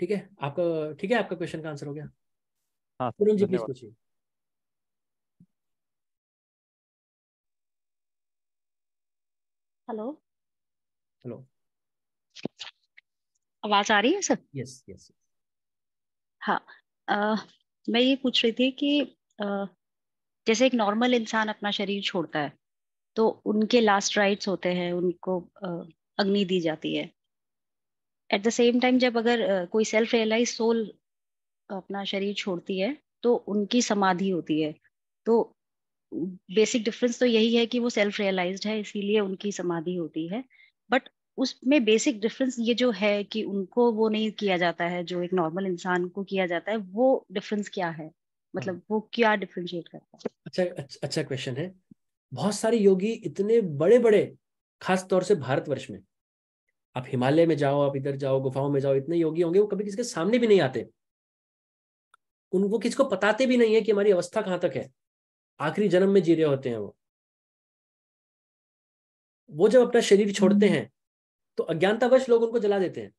ठीक है आपका ठीक है आपका क्वेश्चन का आंसर हो गया हाँ जी प्लीज पूछिए हेलो हेलो आवाज आ रही है सर यस यस हाँ आ, मैं ये पूछ रही थी कि आ, जैसे एक नॉर्मल इंसान अपना शरीर छोड़ता है तो उनके लास्ट राइट्स होते हैं उनको अग्नि दी जाती है एट द सेम टाइम जब अगर कोई सेल्फ रियलाइज सोल अपना शरीर छोड़ती है तो उनकी समाधि होती है तो बेसिक डिफरेंस तो यही है कि वो सेल्फ रियलाइज है इसीलिए उनकी समाधि होती है बट उसमें बेसिक डिफरेंस ये जो है कि उनको वो नहीं किया जाता है जो एक नॉर्मल इंसान को किया जाता है वो डिफरेंस क्या है मतलब वो क्या डिफरेंशिएट करता है अच्छा, अच्छा क्वेश्चन है बहुत सारे योगी इतने बड़े बड़े खास तौर से भारतवर्ष में आप हिमालय में जाओ आप इधर जाओ गुफाओं में जाओ इतने योगी होंगे वो कभी किसी के सामने भी नहीं आते उनको किसको बताते भी नहीं है कि हमारी अवस्था कहां तक है आखिरी जन्म में जी रहे होते हैं वो वो जब अपना शरीर छोड़ते हैं तो अज्ञानतावश लोग उनको जला देते हैं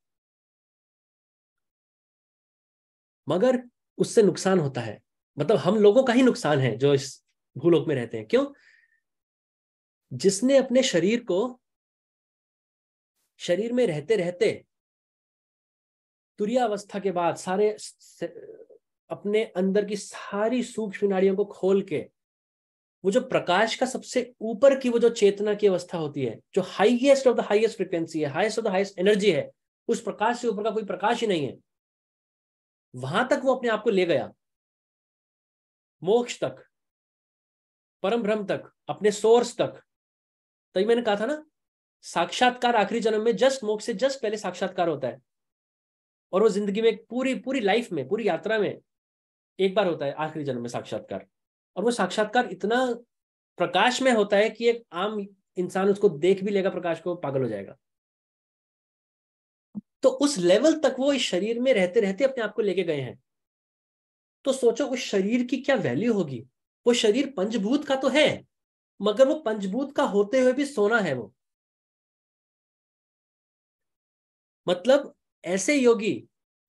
मगर उससे नुकसान होता है मतलब हम लोगों का ही नुकसान है जो इस भूलोक में रहते हैं क्यों जिसने अपने शरीर को शरीर में रहते रहते तुरिया अवस्था के बाद सारे अपने अंदर की सारी सूक्ष्म नाड़ियों को खोल के वो जो प्रकाश का सबसे ऊपर की वो जो चेतना की अवस्था होती है जो highest of the highest frequency है highest of the highest energy है उस प्रकाश से ऊपर का कोई प्रकाश ही नहीं है वहां तक वो अपने आप को ले गया मोक्ष तक परम ब्रह्म तक अपने सोर्स तक तभी मैंने कहा था ना साक्षात्कार आखिरी जन्म में जस्ट मोक्ष से जस्ट पहले साक्षात्कार होता है और वो जिंदगी में पूरी पूरी लाइफ में पूरी यात्रा में एक बार होता है आखिरी जन्म में साक्षात्कार और वो साक्षात्कार इतना प्रकाश में होता है कि एक आम इंसान उसको देख भी लेगा प्रकाश को पागल हो जाएगा तो उस लेवल तक वो इस शरीर में रहते रहते अपने आप को लेके गए हैं तो सोचो उस शरीर की क्या वैल्यू होगी वो शरीर पंचभूत का तो है मगर वो पंचभूत का होते हुए भी सोना है वो मतलब ऐसे योगी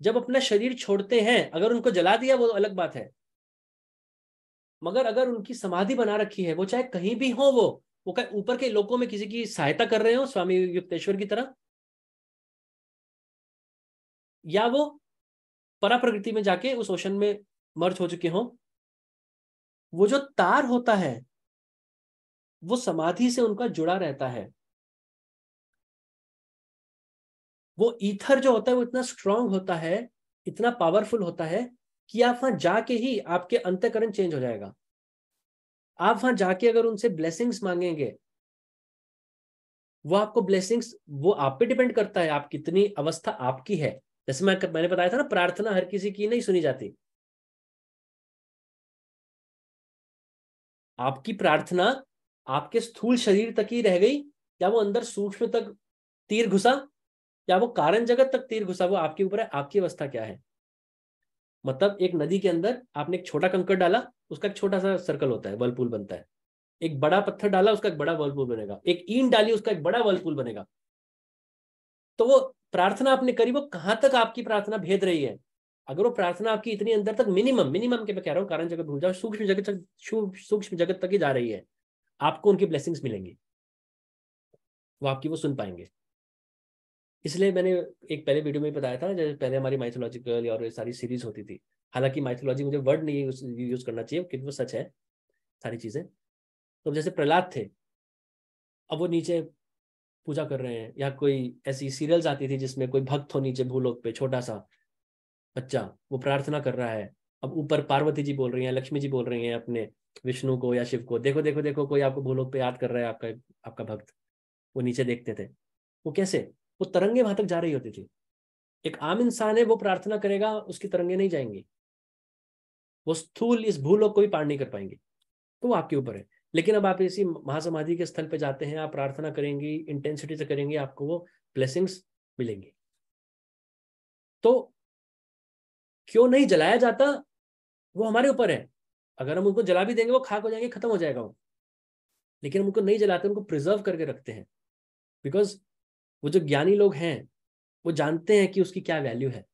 जब अपना शरीर छोड़ते हैं अगर उनको जला दिया वो अलग बात है मगर अगर उनकी समाधि बना रखी है वो चाहे कहीं भी हो वो वो कहे ऊपर के लोगों में किसी की सहायता कर रहे हो स्वामी युक्तेश्वर की तरह या वो परा प्रकृति में जाके उस ओशन में मर्ज हो चुके हों वो जो तार होता है वो समाधि से उनका जुड़ा रहता है वो ईथर जो होता है वो इतना स्ट्रांग होता है इतना पावरफुल होता है कि आप वहां जाके ही आपके अंतकरण चेंज हो जाएगा आप वहां जाके अगर उनसे ब्लेसिंग्स मांगेंगे वो आपको ब्लेसिंग्स वो आप पे डिपेंड करता है आप कितनी अवस्था आपकी है जैसे मैं मैंने बताया था ना प्रार्थना हर किसी की नहीं सुनी जाती आपकी प्रार्थना आपके स्थूल शरीर तक ही रह गई या वो अंदर सूक्ष्म तक तीर घुसा या वो कारण जगत तक तीर घुसा हुआ आपके ऊपर है आपकी अवस्था क्या है मतलब एक नदी के अंदर आपने एक छोटा कंकड़ डाला उसका एक छोटा सा सर्कल होता है वर्लपूल बनता है एक बड़ा पत्थर डाला उसका एक बड़ा वर्लपूल बनेगा एक ईन डाली उसका एक बड़ा वर्लपूल बनेगा तो वो प्रार्थना आपने करी वो कहां तक आपकी प्रार्थना भेद रही है अगर वो प्रार्थना आपकी इतनी अंदर तक मिनिमम मिनिमम के मैं कह रहा हूँ कारण जगत भूल जाओ सूक्ष्म जगत तक सूक्ष्म जगत तक ही जा रही है आपको उनकी ब्लेसिंग्स मिलेंगी वो आपकी वो सुन पाएंगे इसलिए मैंने एक पहले वीडियो में बताया था जैसे पहले हमारी माइथोलॉजिकल और सारी सीरीज होती थी हालांकि माइथोलॉजी मुझे वर्ड नहीं यूज करना चाहिए क्योंकि वो सच है सारी चीजें तो जैसे प्रहलाद थे अब वो नीचे पूजा कर रहे हैं या कोई ऐसी सीरियल्स आती थी जिसमें कोई भक्त हो नीचे भूलोक पे छोटा सा बच्चा वो प्रार्थना कर रहा है अब ऊपर पार्वती जी बोल रही हैं लक्ष्मी जी बोल रही हैं अपने विष्णु को या शिव को देखो देखो देखो कोई आपको भूलोक पे याद कर रहा है आपका आपका भक्त वो नीचे देखते थे वो कैसे वो तरंगे वहां तक जा रही होती थी एक आम इंसान है वो प्रार्थना करेगा उसकी तरंगे नहीं जाएंगी वो स्थूल इस भूलोक को भी पार नहीं कर पाएंगे तो वो आपके ऊपर है लेकिन अब आप इसी महासमाधि के स्थल पे जाते हैं आप प्रार्थना करेंगी इंटेंसिटी से करेंगे आपको वो ब्लेसिंग्स मिलेंगी तो क्यों नहीं जलाया जाता वो हमारे ऊपर है अगर हम उनको जला भी देंगे वो खाक हो जाएंगे खत्म हो जाएगा वो लेकिन हम उनको नहीं जलाते उनको प्रिजर्व करके रखते हैं बिकॉज वो जो ज्ञानी लोग हैं वो जानते हैं कि उसकी क्या वैल्यू है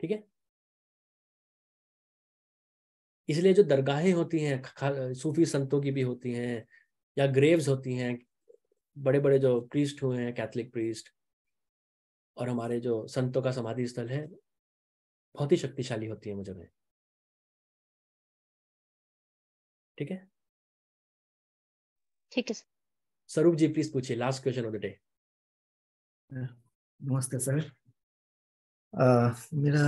ठीक है इसलिए जो दरगाहें होती हैं सूफी संतों की भी होती हैं या ग्रेव्स होती हैं बड़े बड़े जो प्रीस्ट हुए हैं कैथलिक प्रीस्ट और हमारे जो संतों का समाधि स्थल है बहुत ही शक्तिशाली होती है मुझे ठीक है ठीक है स्वरूप जी प्लीज पूछिए last question of the day नमस्ते सर आ, मेरा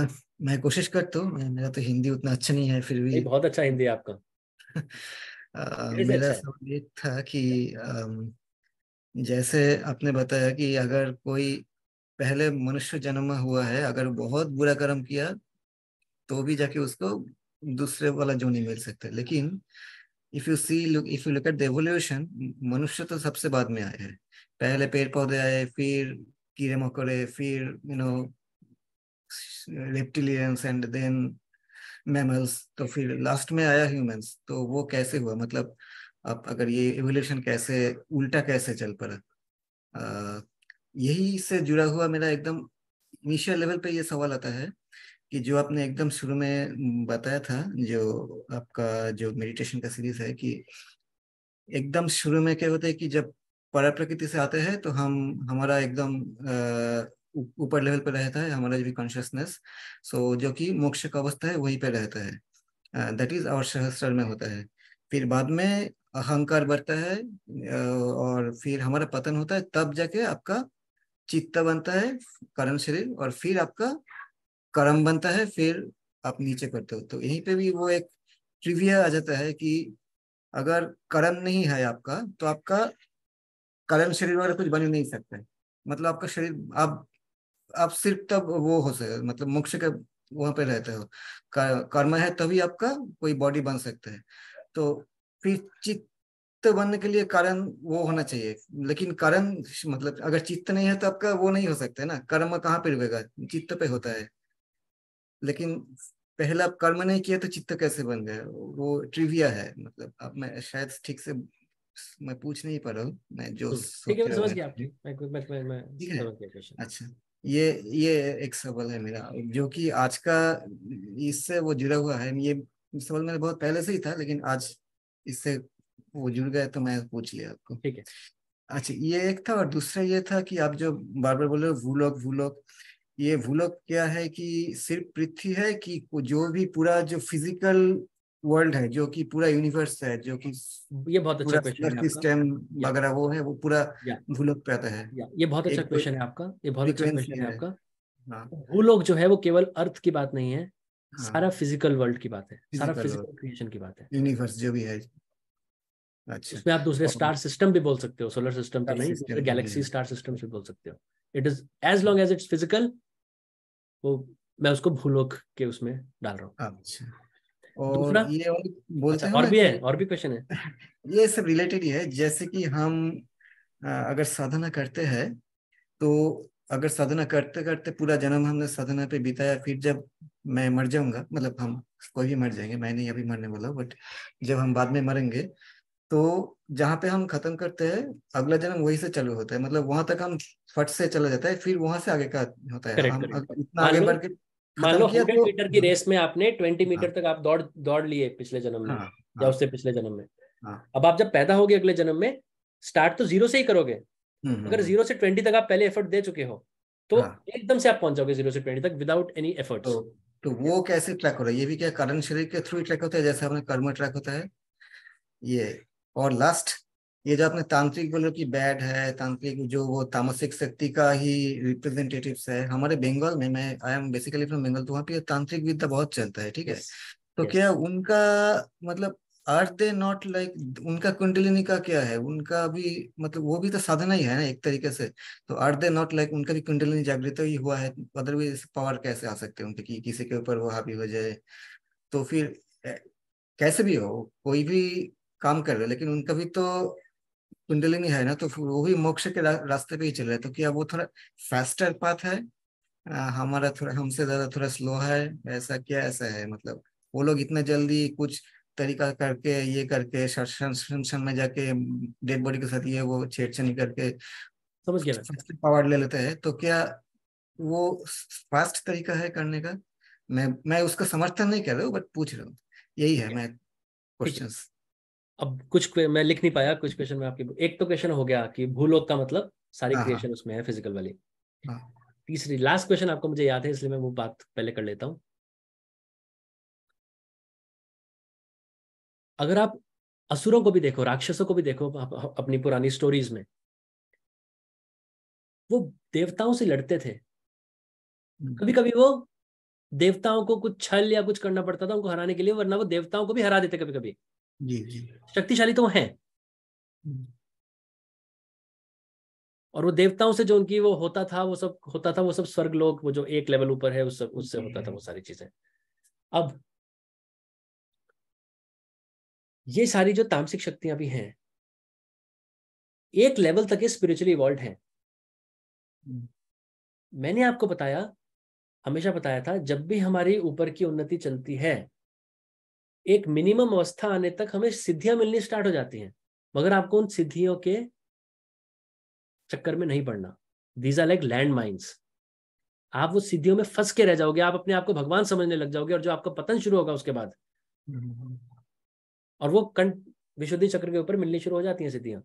मैं कोशिश करता हूँ मेरा तो हिंदी उतना अच्छा नहीं है फिर भी बहुत अच्छा हिंदी आपका आ, uh, मेरा अच्छा। सवाल ये था कि आ, um, जैसे आपने बताया कि अगर कोई पहले मनुष्य जन्म हुआ है अगर बहुत बुरा कर्म किया तो भी जाके उसको दूसरे वाला जो नहीं मिल सकता लेकिन if you see if you look at the evolution मनुष्य तो सबसे बाद में आया है पहले पेड़ पौधे आए फिर कीड़े मकोड़े फिर you know reptilians and then mammals तो फिर लास्ट में आया ह्यूमंस तो वो कैसे हुआ मतलब अब अगर ये एवोल्यूशन कैसे उल्टा कैसे चल पड़ा यही से जुड़ा हुआ मेरा एकदम इनिशियल लेवल पे ये सवाल आता है कि जो आपने एकदम शुरू में बताया था जो आपका जो मेडिटेशन का सीरीज है कि एकदम शुरू में क्या होता है कि जब पर प्रकृति से आते हैं तो हम हमारा एकदम ऊपर लेवल पर रहता है हमारा जो भी कॉन्शियसनेस सो जो कि मोक्ष का अवस्था है वहीं पे रहता है दैट इज आवर सहस्त्र में होता है फिर बाद में अहंकार बढ़ता है और फिर हमारा पतन होता है तब जाके आपका चित्त बनता है कारण शरीर और फिर आपका कर्म बनता है फिर आप नीचे करते हो तो यहीं पे भी वो एक ट्रिविया आ जाता है कि अगर कर्म नहीं है आपका तो आपका कर्म शरीर वगैरह कुछ बन ही नहीं सकता मतलब आपका शरीर आप आप सिर्फ तब वो हो सके मतलब मोक्ष के वहां पे रहते हो कर्म है तभी आपका कोई बॉडी बन सकता है तो फिर चित्त बनने के लिए कारण वो होना चाहिए लेकिन कारण मतलब अगर चित्त नहीं है तो आपका वो नहीं हो सकता है ना कर्म कहाँ पे रुकेगा चित्त पे होता है लेकिन पहले आप कर्म नहीं किया तो चित्त कैसे बन गए वो ट्रिविया है मतलब आप मैं शायद ठीक से मैं पूछ नहीं पा रहा हूँ मैं जो ठीक है समझ गया ठीक है अच्छा ये ये एक सवाल है मेरा जो कि आज का इससे वो जुड़ा हुआ है ये सवाल मेरा बहुत पहले से ही था लेकिन आज इससे वो जुड़ गया तो मैं पूछ लिया आपको ठीक है अच्छा ये एक था और दूसरा ये था कि आप जो बार बार बोल रहे हो वो लोग वो लोग ये भूलक क्या है कि सिर्फ पृथ्वी है कि जो भी पूरा जो फिजिकल वर्ल्ड है जो कि पूरा यूनिवर्स है जो कि ये बहुत अच्छा क्वेश्चन है सिस्टम वगैरह वो है वो पूरा भूलोक पे आता है ये बहुत अच्छा क्वेश्चन है आपका ये बहुत अच्छा क्वेश्चन है आपका हाँ। भूलोक जो है वो केवल अर्थ की बात नहीं है हाँ। सारा फिजिकल वर्ल्ड की बात है सारा फिजिकल क्रिएशन की बात है यूनिवर्स जो भी है अच्छा उसमें आप दूसरे स्टार सिस्टम भी बोल सकते हो सोलर सिस्टम तो नहीं गैलेक्सी स्टार सिस्टम से बोल सकते हो it is as long as it's physical वो मैं उसको भूलोक के उसमें डाल रहा हूँ अच्छा। और ये और बोलते अच्छा, और भी है और भी क्वेश्चन है ये सब रिलेटेड ही है जैसे कि हम अगर साधना करते हैं तो अगर साधना करते करते पूरा जन्म हमने साधना पे बिताया फिर जब मैं मर जाऊंगा मतलब हम कोई भी मर जाएंगे मैं नहीं अभी मरने वाला बट जब हम बाद में मरेंगे तो जहां पे हम खत्म करते हैं अगला जन्म वहीं से चालू होता है मतलब वहां तक हम फट से चला जाता है फिर वहां से आगे का होता है हम इतना आगे बढ़ के मान लो हंड्रेड मीटर तो की रेस में आपने ट्वेंटी हाँ। मीटर तक आप दौड़ दौड़ लिए पिछले जन्म में हाँ, या हाँ। उससे पिछले जन्म में अब आप जब पैदा होगे अगले जन्म में स्टार्ट तो जीरो से ही करोगे हम्म, हम्म, अगर हम्म। जीरो से ट्वेंटी तक आप पहले एफर्ट दे चुके हो तो एकदम से आप पहुंच जाओगे जीरो से ट्वेंटी तक विदाउट एनी एफर्ट तो वो कैसे ट्रैक हो रहा है ये भी क्या कारण शरीर के थ्रू ट्रैक होता है जैसे हमारे कर्म ट्रैक होता है ये और लास्ट ये जो आपने तांत्रिक बोलो कि बैड है तांत्रिक जो वो तामसिक शक्ति का ही रिप्रेजेंटेटिव है हमारे बंगाल में मैं I am basically from Bengal तो वहाँ पे तांत्रिक विद्या बहुत चलता है ठीक है तो yes. क्या उनका मतलब आर दे नॉट लाइक उनका कुंडलिनी का क्या है उनका भी मतलब वो भी तो साधना ही है ना एक तरीके से तो आर दे नॉट लाइक उनका भी कुंडलिनी जागृत ही हुआ है अदरवाइज पावर कैसे आ सकते हैं उनके कि किसी के ऊपर वो हावी हो जाए तो फिर कैसे भी हो कोई भी काम कर रहे हैं लेकिन उनका भी तो कुंडलिनी है ना तो वो भी मोक्ष के रा, रास्ते पे ही चल रहे हैं तो क्या वो थोड़ा फास्टर पाथ है आ, हमारा थोड़ा हमसे ज्यादा थोड़ा स्लो है ऐसा क्या ऐसा है मतलब वो लोग इतना जल्दी कुछ तरीका करके ये करके शमशान में जाके डेड बॉडी के साथ ये वो छेड़छाड़ी करके समझ गया पावर ले लेते हैं तो क्या वो फास्ट तरीका है करने का मैं मैं उसका समर्थन नहीं कर रहा हूँ बट पूछ रहा हूँ यही है मैं क्वेश्चंस अब कुछ मैं लिख नहीं पाया कुछ क्वेश्चन में आपके एक तो क्वेश्चन हो गया कि भूलोक का मतलब सारी क्रिएशन हाँ, हाँ। उसमें है फिजिकल वाली हाँ। तीसरी लास्ट क्वेश्चन आपको मुझे याद है इसलिए मैं वो बात पहले कर लेता हूँ अगर आप असुरों को भी देखो राक्षसों को भी देखो अपनी पुरानी स्टोरीज में वो देवताओं से लड़ते थे हम्म। कभी कभी वो देवताओं को कुछ छल या कुछ करना पड़ता था उनको हराने के लिए वरना वो देवताओं को भी हरा देते कभी कभी जी शक्तिशाली तो वो है हम्म। और वो देवताओं से जो उनकी वो होता था वो सब होता था वो सब स्वर्ग लोग वो जो एक लेवल ऊपर है उस उससे होता था वो सारी चीजें अब ये सारी जो तामसिक शक्तियां भी हैं एक लेवल तक ये स्पिरिचुअली इवॉल्व है मैंने आपको बताया हमेशा बताया था जब भी हमारी ऊपर की उन्नति चलती है एक मिनिमम अवस्था आने तक हमें सिद्धियां मिलनी स्टार्ट हो जाती हैं मगर आपको उन सिद्धियों के चक्कर में नहीं पड़ना these are like land mines आप वो सिद्धियों में फंस के रह जाओगे आप अपने आप को भगवान समझने लग जाओगे और जो आपका पतन शुरू होगा उसके बाद और वो कंट विशुद्धि चक्र के ऊपर मिलनी शुरू हो जाती है सिद्धियां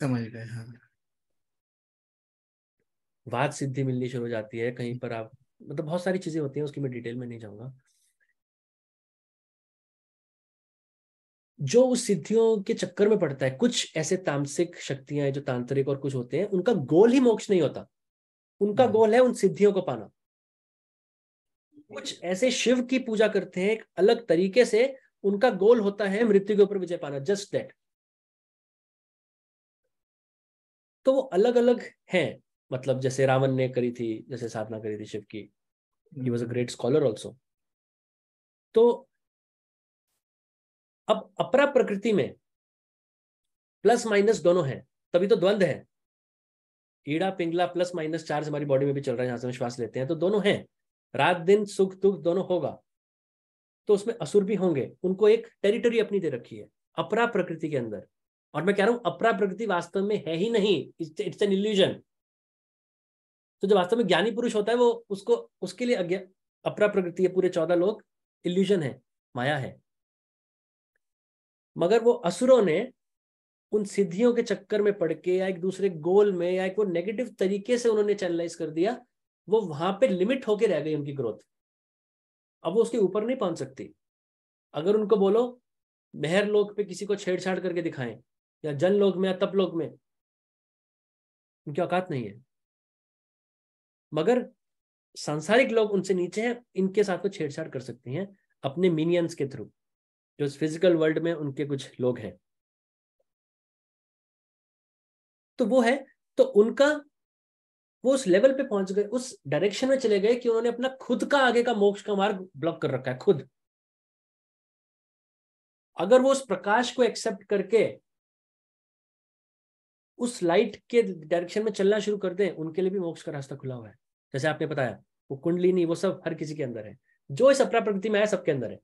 समझ गए हाँ। वाद सिद्धि मिलनी शुरू हो जाती है कहीं हम्म। पर आप मतलब बहुत सारी चीजें होती हैं उसकी मैं डिटेल में नहीं जाऊंगा जो उस सिद्धियों के चक्कर में पड़ता है कुछ ऐसे तामसिक शक्तियां जो तांत्रिक और कुछ होते हैं उनका गोल ही मोक्ष नहीं होता उनका हम्म। गोल है उन सिद्धियों को पाना कुछ हम्म। ऐसे शिव की पूजा करते हैं एक अलग तरीके से उनका गोल होता है मृत्यु के ऊपर विजय पाना जस्ट दैट तो वो अलग अलग हैं मतलब जैसे रावण ने करी थी जैसे साधना करी थी शिव की he was a great scholar also तो अब अपरा प्रकृति में प्लस माइनस दोनों है तभी तो द्वंद है ईड़ा पिंगला प्लस माइनस चार्ज हमारी बॉडी में भी चल रहा है जहां से हम श्वास लेते हैं तो दोनों हैं रात दिन सुख दुख दोनों होगा तो उसमें असुर भी होंगे उनको एक टेरिटरी अपनी दे रखी है अपरा प्रकृति के अंदर और मैं कह रहा हूं अपरा प्रकृति वास्तव में है ही नहीं इट्स एन इल्यूजन तो जो वास्तव में ज्ञानी पुरुष होता है वो उसको उसके लिए अपरा प्रकृति है पूरे चौदह लोग इल्यूजन है माया है मगर वो असुरों ने उन सिद्धियों के चक्कर में पड़ के या एक दूसरे गोल में या एक वो नेगेटिव तरीके से उन्होंने चैनलाइज कर दिया वो वहां पे लिमिट होके रह गई उनकी ग्रोथ अब वो उसके ऊपर नहीं पहुंच सकती अगर उनको बोलो मेहर लोक पे किसी को छेड़छाड़ करके दिखाएं या जन लोक में या तप लोक में उनकी औकात नहीं है मगर सांसारिक लोग उनसे नीचे हैं इनके साथ वो छेड़छाड़ कर सकते हैं अपने मिनियंस के थ्रू जो फिजिकल वर्ल्ड में उनके कुछ लोग हैं तो वो है तो उनका वो उस लेवल पे पहुंच गए उस डायरेक्शन में चले गए कि उन्होंने अपना खुद का आगे का मोक्ष का मार्ग ब्लॉक कर रखा है खुद अगर वो उस प्रकाश को एक्सेप्ट करके उस लाइट के डायरेक्शन में चलना शुरू कर दें उनके लिए भी मोक्ष का रास्ता खुला हुआ है जैसे आपने बताया वो कुंडली नहीं वो सब हर किसी के अंदर है जो इस अपरा प्रकृति में आया सबके अंदर है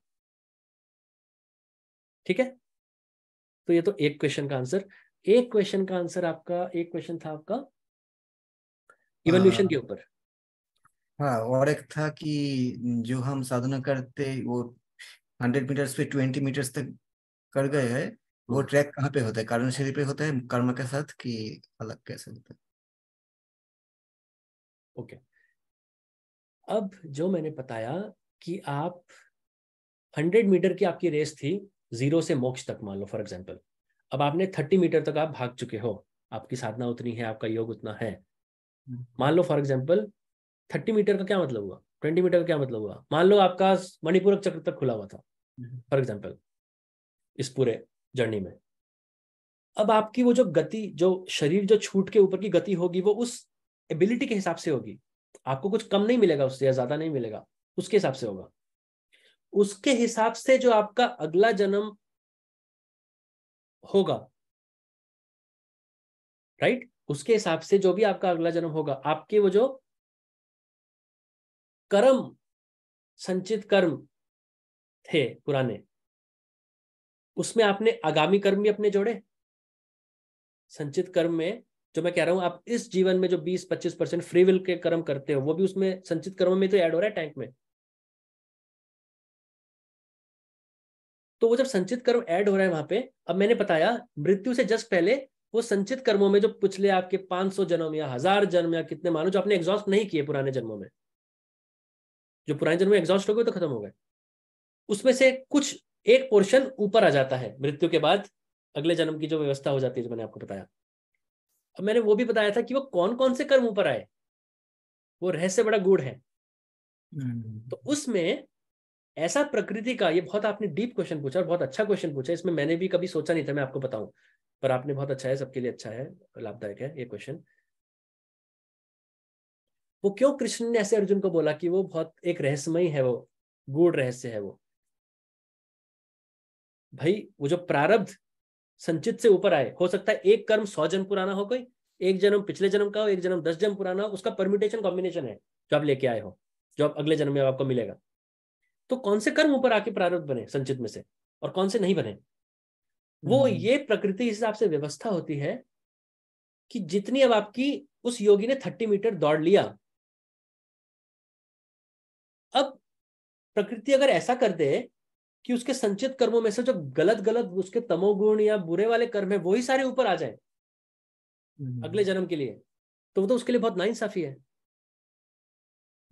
ठीक है तो ये तो एक क्वेश्चन का आंसर एक क्वेश्चन का आंसर आपका एक क्वेश्चन था आपका इवोल्यूशन हाँ। के ऊपर हाँ और एक था कि जो हम साधना करते वो हंड्रेड मीटर पे ट्वेंटी मीटर तक कर गए हैं वो ट्रैक हम्म। कहाँ पे होता है कारण शरीर पे होता है कर्म के साथ कि अलग कैसे होता है ओके अब जो मैंने बताया कि आप हंड्रेड मीटर की आपकी रेस थी जीरो से मोक्ष तक मान लो फॉर एग्जाम्पल अब आपने थर्टी मीटर तक आप भाग चुके हो आपकी साधना उतनी है आपका योग उतना है मान लो फॉर एग्जाम्पल थर्टी मीटर का क्या मतलब हुआ ट्वेंटी मीटर का क्या मतलब हुआ मान लो आपका मणिपूरक चक्र तक खुला हुआ था फॉर एग्जाम्पल इस पूरे जर्नी में अब आपकी वो जो गति जो शरीर जो छूट के ऊपर की गति होगी वो उस एबिलिटी के हिसाब से होगी आपको कुछ कम नहीं मिलेगा उससे या ज्यादा नहीं मिलेगा उसके हिसाब से होगा उसके हिसाब से जो आपका अगला जन्म होगा राइट उसके हिसाब से जो भी आपका अगला जन्म होगा आपके वो जो कर्म संचित कर्म थे पुराने उसमें आपने आगामी कर्म भी अपने जोड़े संचित कर्म में जो मैं कह रहा हूं आप इस जीवन में जो 20-25 परसेंट फ्री विल के कर्म करते हो वो भी उसमें संचित कर्म में तो ऐड हो रहा है टैंक में तो वो जब संचित कर्म ऐड हो रहा है वहां पे अब मैंने बताया मृत्यु से जस्ट पहले वो संचित कर्मों में जो पिछले आपके 500 जन्म या हजार जन्म या कितने मानो जो आपने एग्जॉस्ट नहीं किए पुराने जन्मों में जो पुराने जन्म एग्जॉस्ट हो गए तो खत्म हो गए उसमें से कुछ एक पोर्शन ऊपर आ जाता है मृत्यु के बाद अगले जन्म की जो व्यवस्था हो जाती है जो मैंने आपको बताया अब मैंने वो भी बताया था कि वो कौन कौन से कर्म ऊपर आए वो रहस्य बड़ा गुड़ है हम्म। तो उसमें ऐसा प्रकृति का ये बहुत आपने डीप क्वेश्चन पूछा और बहुत अच्छा क्वेश्चन पूछा इसमें मैंने भी कभी सोचा नहीं था मैं आपको बताऊं पर आपने बहुत अच्छा है सबके लिए अच्छा है लाभदायक है ये क्वेश्चन वो क्यों कृष्ण ने ऐसे अर्जुन को बोला कि वो बहुत एक रहस्यमय है वो गूढ़ रहस्य है वो भाई वो जो प्रारब्ध संचित से ऊपर आए हो सकता है एक कर्म सौ जन्म पुराना हो कोई एक जन्म पिछले जन्म का हो एक जन्म दस जन्म पुराना हो उसका परमिटेशन कॉम्बिनेशन है जो आप लेके आए हो जो आप अगले जन्म में आपको मिलेगा तो कौन से कर्म ऊपर आके प्रारब्ध बने संचित में से और कौन से नहीं बने वो हम्म। ये प्रकृति हिसाब से व्यवस्था होती है कि जितनी अब आपकी उस योगी ने थर्टी मीटर दौड़ लिया अब प्रकृति अगर ऐसा कर दे कि उसके संचित कर्मों में से जो गलत गलत उसके तमोगुण या बुरे वाले कर्म है वो ही सारे ऊपर आ जाए हम्म। अगले जन्म के लिए तो वो तो उसके लिए बहुत नाइंसाफी है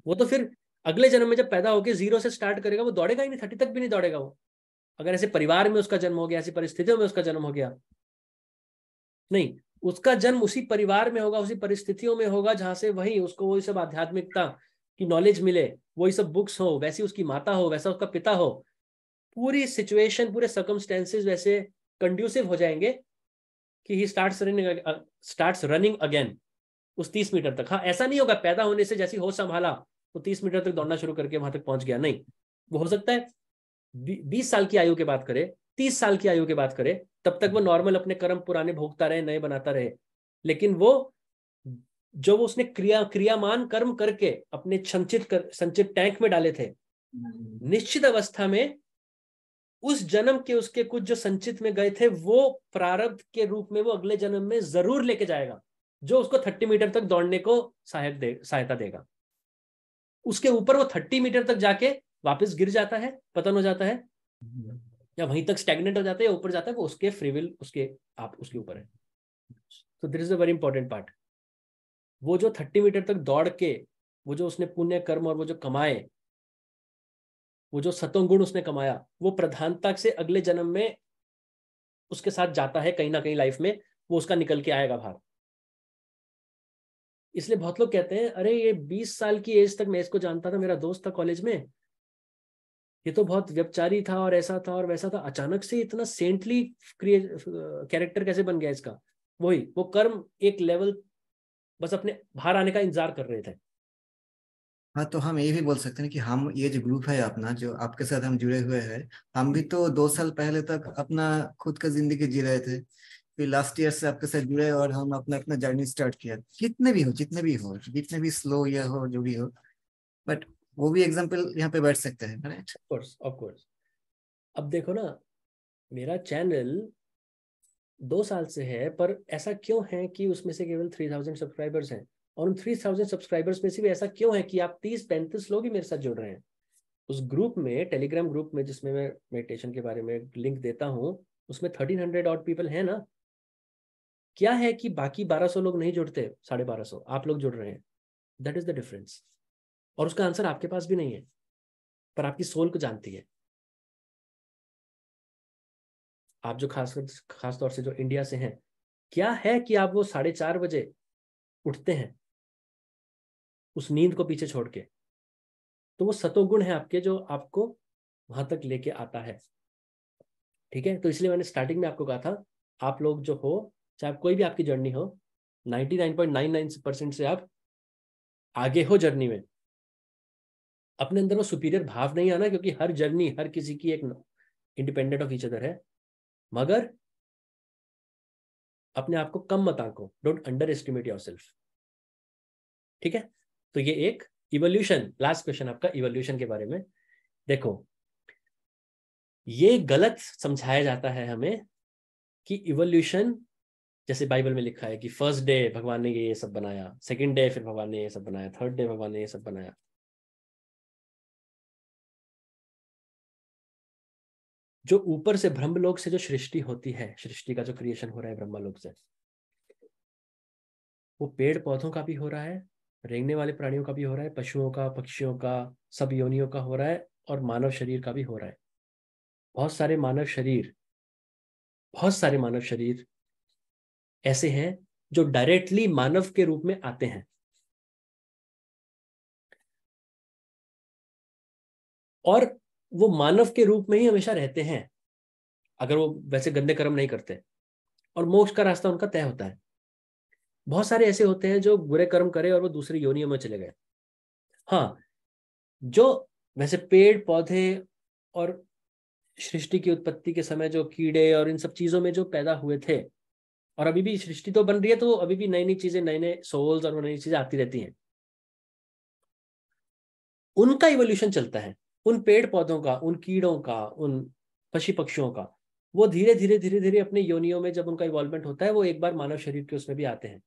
वो तो फिर अगले जन्म में जब पैदा होकर जीरो से स्टार्ट करेगा वो दौड़ेगा ही नहीं थर्टी तक भी नहीं दौड़ेगा वो अगर ऐसे परिवार में उसका जन्म हो गया ऐसी परिस्थितियों में उसका जन्म हो गया नहीं उसका जन्म उसी परिवार में होगा उसी परिस्थितियों में होगा जहां से वही उसको वही सब आध्यात्मिकता की नॉलेज मिले वही सब बुक्स हो वैसी उसकी माता हो वैसा उसका पिता हो पूरी सिचुएशन पूरे सर्कमस्टेंसेज वैसे कंड्यूसिव हो जाएंगे कि ही start running start running again उस तीस मीटर तक हाँ ऐसा नहीं होगा पैदा होने से जैसी हो संभाला वो तो तीस मीटर तक दौड़ना शुरू करके वहां तक पहुंच गया नहीं वो हो सकता है बीस साल की आयु की बात करे तीस साल की आयु की बात करे तब तक वो नॉर्मल अपने कर्म पुराने भोगता रहे नए बनाता रहे लेकिन वो जो वो उसने क्रिया क्रियामान कर्म करके अपने संचित कर, संचित टैंक में डाले थे हम्म। निश्चित अवस्था में उस जन्म के उसके कुछ जो संचित में गए थे वो प्रारब्ध के रूप में वो अगले जन्म में जरूर लेके जाएगा जो उसको थर्टी मीटर तक दौड़ने को सहायक दे सहायता देगा उसके ऊपर वो थर्टी मीटर तक जाके वापस गिर जाता है पतन हो जाता है या वहीं तक स्टेगनेट हो जाता है या ऊपर जाता है वो उसके फ्रीविल उसके आप उसके ऊपर है तो this is a very important part वो जो थर्टी मीटर तक दौड़ के वो जो उसने पुण्य कर्म और वो जो कमाए वो जो सतोगुण उसने कमाया वो प्रधानता से अगले जन्म में उसके साथ जाता है कहीं ना कहीं लाइफ में वो उसका निकल के आएगा बाहर इसलिए बहुत लोग कहते हैं अरे ये बीस साल की एज तक मैं इसको जानता था मेरा दोस्त था कॉलेज में ये तो बहुत व्यपचारी था और ऐसा था और वैसा था अचानक से इतना सेंटली कैरेक्टर कैसे बन गया इसका वही वो कर्म एक लेवल बस अपने बाहर आने का इंतजार कर रहे थे हाँ तो हम ये भी बोल सकते हैं कि हम ये जो ग्रुप है अपना जो आपके साथ हम जुड़े हुए हैं हम भी तो दो साल पहले तक अपना खुद का जिंदगी जी रहे थे फिर लास्ट ईयर से आपके साथ जुड़े और हम अपना अपना जर्नी स्टार्ट किया कितने भी हो जितने भी हो जितने भी स्लो या हो जो भी हो बट वो भी एग्जाम्पल यहाँ पे बैठ सकते हैं अब देखो ना मेरा चैनल दो साल से है पर ऐसा क्यों है कि उसमें से केवल थ्री थाउजेंड सब्सक्राइबर्स हैं और उन थ्री थाउजेंड सब्सक्राइबर्स में से भी ऐसा क्यों है कि आप तीस पैंतीस लोग ही मेरे साथ जुड़ रहे हैं उस ग्रुप में टेलीग्राम ग्रुप में जिसमें मैं मेडिटेशन के बारे में लिंक देता हूँ उसमें थर्टीन हंड्रेड और पीपल है ना क्या है कि बाकी 1200 लोग नहीं जुड़ते साढ़े बारह सौ आप लोग जुड़ रहे हैं दैट इज द डिफरेंस और उसका आंसर आपके पास भी नहीं है पर आपकी सोल को जानती है आप जो खास खास तौर से जो इंडिया से हैं क्या है कि आप वो साढ़े चार बजे उठते हैं उस नींद को पीछे छोड़ के तो वो सतोगुण है आपके जो आपको वहां तक लेके आता है ठीक है तो इसलिए मैंने स्टार्टिंग में आपको कहा था आप लोग जो हो चाहे आप कोई भी आपकी जर्नी हो nine nine point nine percent से आप आगे हो जर्नी में अपने अंदर वो सुपीरियर भाव नहीं आना क्योंकि हर जर्नी हर किसी की एक इंडिपेंडेंट ऑफ इच अदर है मगर अपने आप को कम मत आंको don't underestimate yourself ठीक है तो ये एक इवोल्यूशन लास्ट क्वेश्चन आपका इवोल्यूशन के बारे में देखो ये गलत समझाया जाता है हमें कि इवोल्यूशन जैसे बाइबल में लिखा है कि फर्स्ट डे भगवान ने ये सब बनाया सेकंड डे फिर भगवान ने ये सब बनाया थर्ड डे भगवान ने ये सब बनाया जो ऊपर से लोक से जो सृष्टि होती है सृष्टि का जो क्रिएशन हो रहा है ब्रह्म लोक से वो पेड़ पौधों का भी हो रहा है रेंगने वाले प्राणियों का भी हो रहा है पशुओं का पक्षियों का सब योनियों का हो रहा है और मानव शरीर का भी हो रहा है बहुत सारे मानव शरीर बहुत सारे मानव शरीर ऐसे हैं जो डायरेक्टली मानव के रूप में आते हैं और वो मानव के रूप में ही हमेशा रहते हैं अगर वो वैसे गंदे कर्म नहीं करते और मोक्ष का रास्ता उनका तय होता है बहुत सारे ऐसे होते हैं जो बुरे कर्म करे और वो दूसरी योनियों में चले गए हाँ जो वैसे पेड़ पौधे और सृष्टि की उत्पत्ति के समय जो कीड़े और इन सब चीजों में जो पैदा हुए थे और अभी भी सृष्टि तो बन रही है तो अभी भी नई नई चीजें नए नए सोल्स और नई चीजें आती रहती हैं उनका इवोल्यूशन चलता है उन पेड़ पौधों का उन कीड़ों का उन पशु पक्षियों का वो धीरे धीरे धीरे धीरे अपने योनियों में जब उनका इवॉल्वमेंट होता है वो एक बार मानव शरीर के उसमें भी आते हैं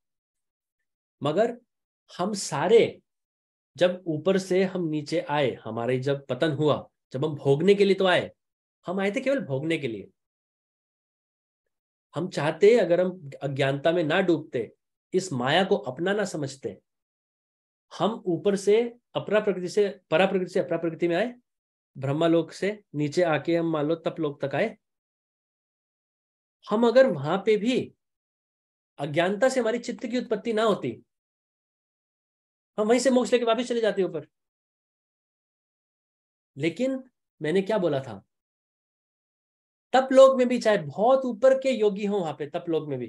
मगर हम सारे जब ऊपर से हम नीचे आए हमारे जब पतन हुआ जब हम भोगने के लिए तो आए हम आए थे केवल भोगने के लिए हम चाहते अगर हम अज्ञानता में ना डूबते इस माया को अपना ना समझते हम ऊपर से अपरा प्रकृति से परा प्रकृति से अपरा प्रकृति में आए ब्रह्मालोक से नीचे आके हम मान लो तप लोक तक आए हम अगर वहां पे भी अज्ञानता से हमारी चित्त की उत्पत्ति ना होती हम वहीं से मोक्ष लेके वापिस चले जाते ऊपर लेकिन मैंने क्या बोला था तप लोक में भी चाहे बहुत ऊपर के योगी हो वहां पे तप लोक में भी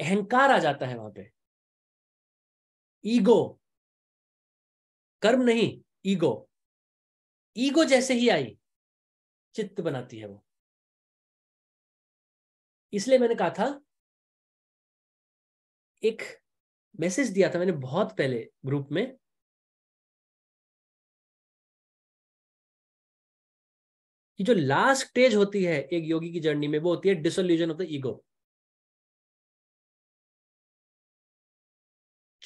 अहंकार आ जाता है वहां पे ईगो कर्म नहीं ईगो ईगो जैसे ही आई चित्त बनाती है वो इसलिए मैंने कहा था एक मैसेज दिया था मैंने बहुत पहले ग्रुप में कि जो लास्ट स्टेज होती है एक योगी की जर्नी में वो होती है डिसोल्यूजन ऑफ द ईगो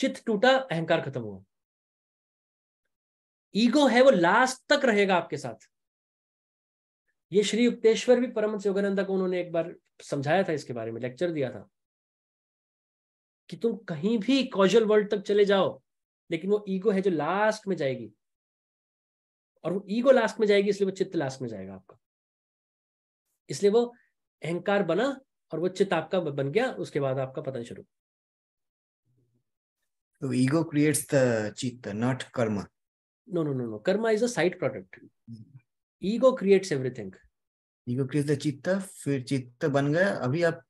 चित टूटा अहंकार खत्म हुआ ईगो है वो लास्ट तक रहेगा आपके साथ ये श्री युक्तेश्वर भी परम योगानंदा को उन्होंने एक बार समझाया था इसके बारे में लेक्चर दिया था कि तुम कहीं भी कॉजल वर्ल्ड तक चले जाओ लेकिन वो ईगो है जो लास्ट में जाएगी और वो ईगो लास्ट में जाएगी इसलिए वो चित्त लास्ट में जाएगा आपका इसलिए वो अहंकार बना और वो चित्त आपका बन गया उसके बाद आपका पतन शुरू तो ईगो क्रिएट्स द चित्त not karma no no no no karma is a side product ego creates everything ego creates the चित्त फिर चित्त बन गया अभी आप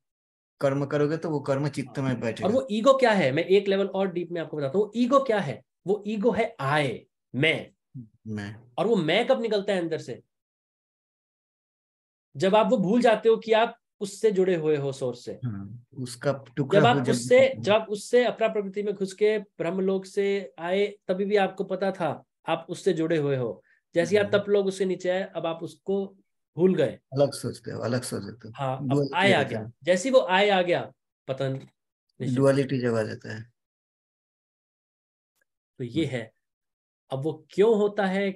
कर्म करोगे तो वो कर्म चित्त में हाँ। बैठेगा और वो ईगो क्या है मैं एक लेवल और डीप में आपको बताता हूँ ईगो क्या है वो ईगो है आए मैं मैं और वो मैं कब निकलता है अंदर से जब आप वो भूल जाते हो कि आप उससे जुड़े हुए हो सोर्स से हाँ, उसका टुकड़ा जब आप उससे जब आप उससे अपरा प्रकृति में घुस के ब्रह्मलोक से आए तभी भी आपको पता था आप उससे जुड़े हुए हो जैसे आप हम्म। तप लोग उससे नीचे आए अब आप उसको भूल गए अलग सोचते हो अलग सोचते हो हाँ अब आए आ गया जैसे वो आए आ गया पतन डुअलिटी जब आ जाता है तो ये हाँ। है अब वो क्यों होता है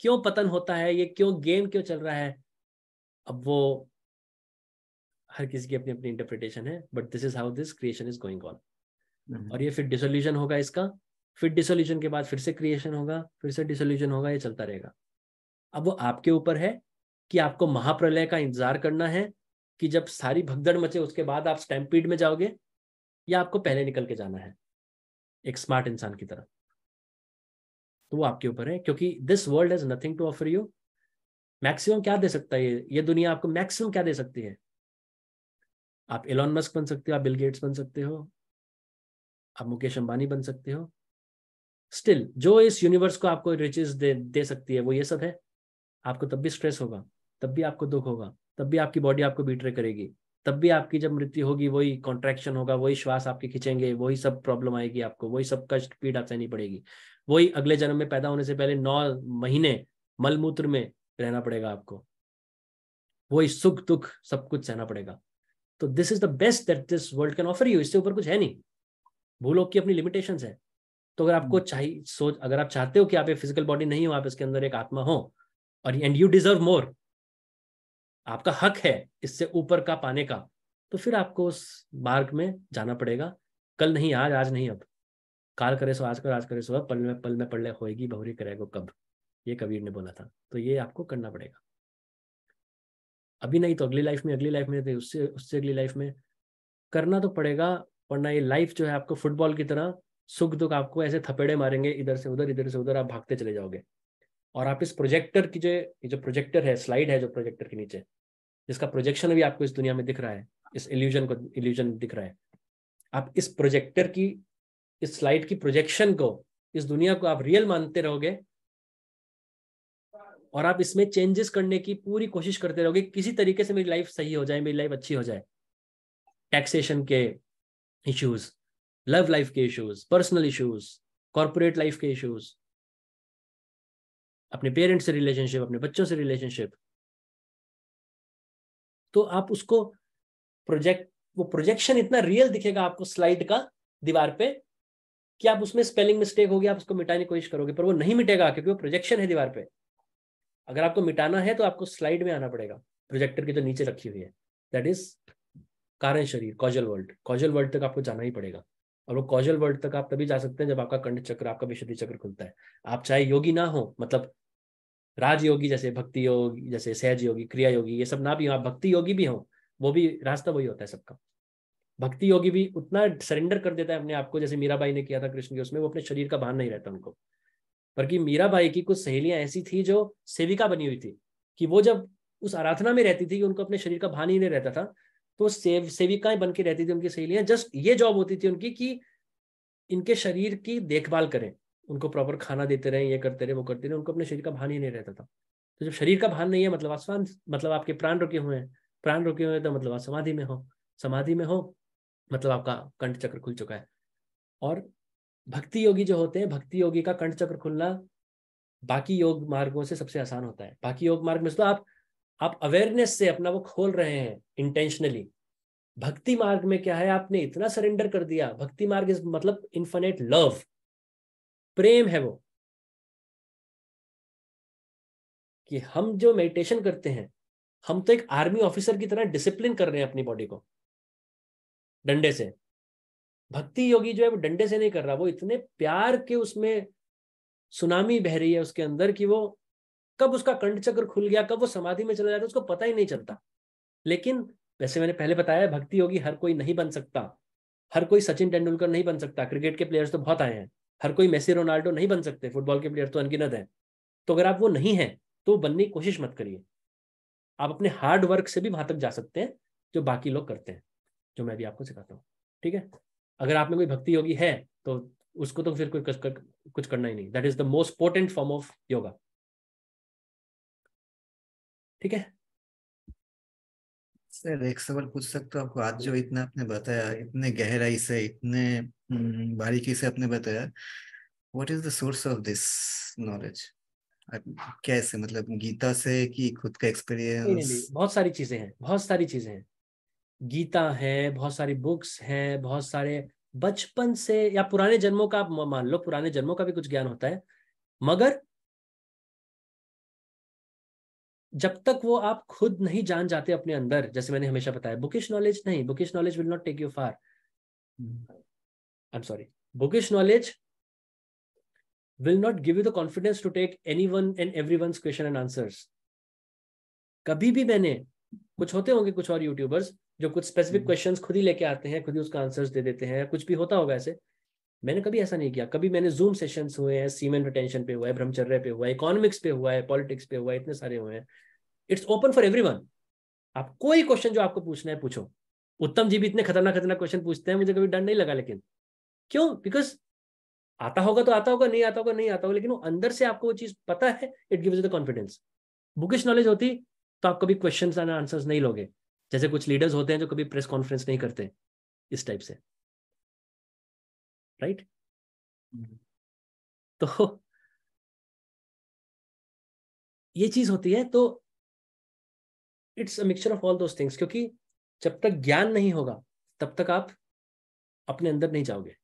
क्यों पतन होता है ये क्यों गेम क्यों चल रहा है अब वो हर किसी की अपनी अपनी इंटरप्रिटेशन है but this is how this creation is going on और ये फिर डिसोल्यूशन होगा इसका फिर डिसोल्यूशन के बाद फिर से क्रिएशन होगा फिर से डिसोल्यूशन होगा ये चलता रहेगा अब वो आपके ऊपर है कि आपको महाप्रलय का इंतजार करना है कि जब सारी भगदड़ मचे उसके बाद आप स्टैम्पीड में जाओगे या आपको पहले निकल के जाना है एक स्मार्ट इंसान की तरफ तो वो आपके ऊपर है क्योंकि this world has nothing to offer you maximum क्या दे सकता है ये ये दुनिया आपको मैक्सिमम क्या दे सकती है आप एलॉन मस्क बन सकते हो आप बिल गेट्स बन सकते हो आप मुकेश अंबानी बन सकते हो स्टिल जो इस यूनिवर्स को आपको रिचेज दे दे सकती है वो ये सब है आपको तब भी स्ट्रेस होगा तब भी आपको दुख होगा तब भी आपकी बॉडी आपको बीटरे करेगी तब भी आपकी जब मृत्यु होगी वही कॉन्ट्रैक्शन होगा वही श्वास आपके खींचेंगे वही सब प्रॉब्लम आएगी आपको वही सब कष्ट पीड़ा सहनी पड़ेगी वही अगले जन्म में पैदा होने से पहले नौ महीने मलमूत्र में रहना पड़ेगा आपको वही सुख दुख सब कुछ सहना पड़ेगा तो this is the best that this world can offer you इससे ऊपर कुछ है नहीं भूलो की अपनी लिमिटेशन है तो अगर आपको हम्म। चाहिए सोच अगर आप चाहते हो कि आप एक फिजिकल बॉडी नहीं हो आप इसके अंदर एक आत्मा हो और एंड यू डिजर्व मोर आपका हक है इससे ऊपर का पाने का तो फिर आपको उस मार्ग में जाना पड़ेगा कल नहीं आज आज नहीं अब काल करे सो आज कर आज करे सो पल में पल में पड़ले होएगी बहुरी करेगो कब ये कबीर ने बोला था तो ये आपको करना पड़ेगा अभी नहीं तो अगली लाइफ में अगली लाइफ में तो उससे उससे अगली लाइफ में करना तो पड़ेगा वरना ये लाइफ जो है आपको फुटबॉल की तरह सुख दुख आपको ऐसे थपेड़े मारेंगे इधर से उधर इधर से उधर आप भागते चले जाओगे और आप इस प्रोजेक्टर की जो ये जो प्रोजेक्टर है स्लाइड है जो प्रोजेक्टर के नीचे जिसका प्रोजेक्शन भी आपको इस दुनिया में दिख रहा है इस इल्यूजन को इल्यूजन दिख रहा है आप इस प्रोजेक्टर की इस स्लाइड की प्रोजेक्शन को इस दुनिया को आप रियल मानते रहोगे और आप इसमें चेंजेस करने की पूरी कोशिश करते रहोगे किसी तरीके से मेरी लाइफ सही हो जाए मेरी लाइफ अच्छी हो जाए टैक्सेशन के इश्यूज लव लाइफ के issues personal issues corporate life के इश्यूज अपने पेरेंट्स से रिलेशनशिप अपने बच्चों से रिलेशनशिप तो आप उसको प्रोजेक्ट वो प्रोजेक्शन इतना रियल दिखेगा आपको स्लाइड का दीवार पे कि आप उसमें स्पेलिंग मिस्टेक होगी आप उसको मिटाने की कोशिश करोगे पर वो नहीं मिटेगा क्योंकि वो प्रोजेक्शन है दीवार पे अगर आपको मिटाना है तो आपको स्लाइड में आना पड़ेगा प्रोजेक्टर की जो तो नीचे रखी हुई है दैट इज कारण शरीर कॉजल वर्ल्ड कॉजल वर्ल्ड तक आपको जाना ही पड़ेगा और वो कॉजल वर्ल्ड तक आप तभी जा सकते हैं जब आपका कंड चक्र आपका विशुद्धि चक्र खुलता है आप चाहे योगी ना हो मतलब राजयोगी जैसे भक्ति योग जैसे सहज योगी क्रिया योगी ये सब ना भी हो आप भक्ति योगी भी हो वो भी रास्ता वही होता है सबका भक्ति योगी भी उतना सरेंडर कर देता है अपने आप को जैसे मीराबाई ने किया था कृष्ण के उसमें वो अपने शरीर का भान नहीं रहता उनको बल्कि मीराबाई की कुछ सहेलियां ऐसी थी जो सेविका बनी हुई थी कि वो जब उस आराधना में रहती थी कि उनको अपने शरीर का भान ही नहीं रहता था तो सेव सेविकाएं बन के रहती थी उनकी सहेलियां जस्ट ये जॉब होती थी उनकी कि इनके शरीर की देखभाल करें उनको प्रॉपर खाना देते रहे ये करते रहे वो करते रहे उनको अपने शरीर का भान ही नहीं रहता था तो जब शरीर का भान नहीं है मतलब आसमान मतलब आपके प्राण रुके हुए हैं प्राण रुके हुए हैं तो मतलब आप समाधि में हो समाधि में हो मतलब आपका कंठ चक्र खुल चुका है और भक्ति योगी जो होते हैं भक्ति योगी का कंठ चक्र खुलना बाकी योग मार्गों से सबसे आसान होता है बाकी योग मार्ग में तो आप आप अवेयरनेस से अपना वो खोल रहे हैं इंटेंशनली भक्ति मार्ग में क्या है आपने इतना सरेंडर कर दिया भक्ति मार्ग इस मतलब इन्फिनेट लव प्रेम है वो कि हम जो मेडिटेशन करते हैं हम तो एक आर्मी ऑफिसर की तरह डिसिप्लिन कर रहे हैं अपनी बॉडी को डंडे से भक्ति योगी जो है वो डंडे से नहीं कर रहा वो इतने प्यार के उसमें सुनामी बह रही है उसके अंदर कि वो कब उसका कंठ चक्र खुल गया कब वो समाधि में चला जाता उसको पता ही नहीं चलता लेकिन वैसे मैंने पहले बताया भक्ति योगी हर कोई नहीं बन सकता हर कोई सचिन तेंदुलकर नहीं बन सकता क्रिकेट के प्लेयर्स तो बहुत आए हैं हर कोई मेसी रोनाल्डो नहीं बन सकते फुटबॉल के प्लेयर तो अनगिनत हैं तो अगर आप वो नहीं हैं तो बनने की कोशिश मत करिए आप अपने हार्ड वर्क से भी वहां तक जा सकते हैं जो बाकी लोग करते हैं जो मैं भी आपको सिखाता हूँ ठीक है अगर आप में कोई भक्ति योगी है तो उसको तो फिर कोई कुछ, कर, कुछ करना ही नहीं that is the most potent form of yoga ठीक है सर एक सवाल पूछ सकते हो आपको आज जो इतना आपने बताया इतने गहराई से इतने हम्म, बारीकी से आपने बताया what is the source of this knowledge कैसे मतलब गीता से कि खुद का एक्सपीरियंस बहुत सारी चीजें हैं बहुत सारी चीजें हैं गीता है बहुत सारी बुक्स हैं बहुत सारे बचपन से या पुराने जन्मों का आप मान लो पुराने जन्मों का भी कुछ ज्ञान होता है मगर जब तक वो आप खुद नहीं जान जाते अपने अंदर जैसे मैंने हमेशा बताया बुकिश नॉलेज नहीं bookish knowledge will not take you far I am sorry bookish knowledge will give you the confidence to take any one and every one question and answers कभी भी मैंने कुछ होते होंगे कुछ और यूट्यूबर्स जो कुछ स्पेसिफिक हम्म। क्वेश्चन खुद ही लेके आते हैं खुद ही उसका आंसर्स दे देते हैं कुछ भी होता होगा ऐसे मैंने कभी ऐसा नहीं किया कभी मैंने जूम सेशंस हुए हैं सीमेंट रिटेंशन पे हुआ है ब्रह्मचर्य पे हुआ है इकोनॉमिक्स पे हुआ है पॉलिटिक्स पे हुआ है इतने सारे हुए हैं इट्स ओपन फॉर एवरी आप कोई क्वेश्चन जो आपको पूछना है पूछो उत्तम जी भी इतने खतरनाक खतरनाक क्वेश्चन पूछते हैं मुझे कभी डर नहीं लगा लेकिन क्यों बिकॉज आता होगा तो आता होगा नहीं आता होगा नहीं आता होगा लेकिन वो अंदर से आपको वो चीज पता है it gives the confidence bookish knowledge होती तो आप कभी क्वेश्चन एंड आंसर्स नहीं लोगे जैसे कुछ लीडर्स होते हैं जो कभी प्रेस कॉन्फ्रेंस नहीं करते इस टाइप से राइट हम्म। तो ये चीज होती है तो it's a mixture of all those things क्योंकि जब तक ज्ञान नहीं होगा तब तक आप अपने अंदर नहीं जाओगे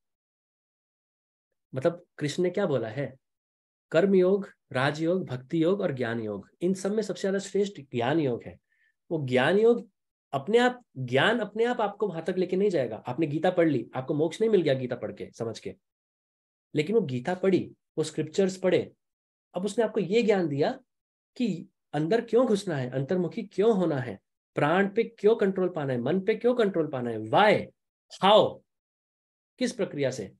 मतलब कृष्ण ने क्या बोला है कर्म योग राजयोग भक्ति योग और ज्ञान योग इन सब में सबसे ज्यादा श्रेष्ठ ज्ञान योग है वो ज्ञान योग अपने आप ज्ञान अपने आप आपको वहां तक लेके नहीं जाएगा आपने गीता पढ़ ली आपको मोक्ष नहीं मिल गया गीता पढ़ के समझ के लेकिन वो गीता पढ़ी वो स्क्रिप्चर्स पढ़े अब उसने आपको ये ज्ञान दिया कि अंदर क्यों घुसना है अंतर्मुखी क्यों होना है प्राण पे क्यों कंट्रोल पाना है मन पे क्यों कंट्रोल पाना है वाय हाउ किस प्रक्रिया से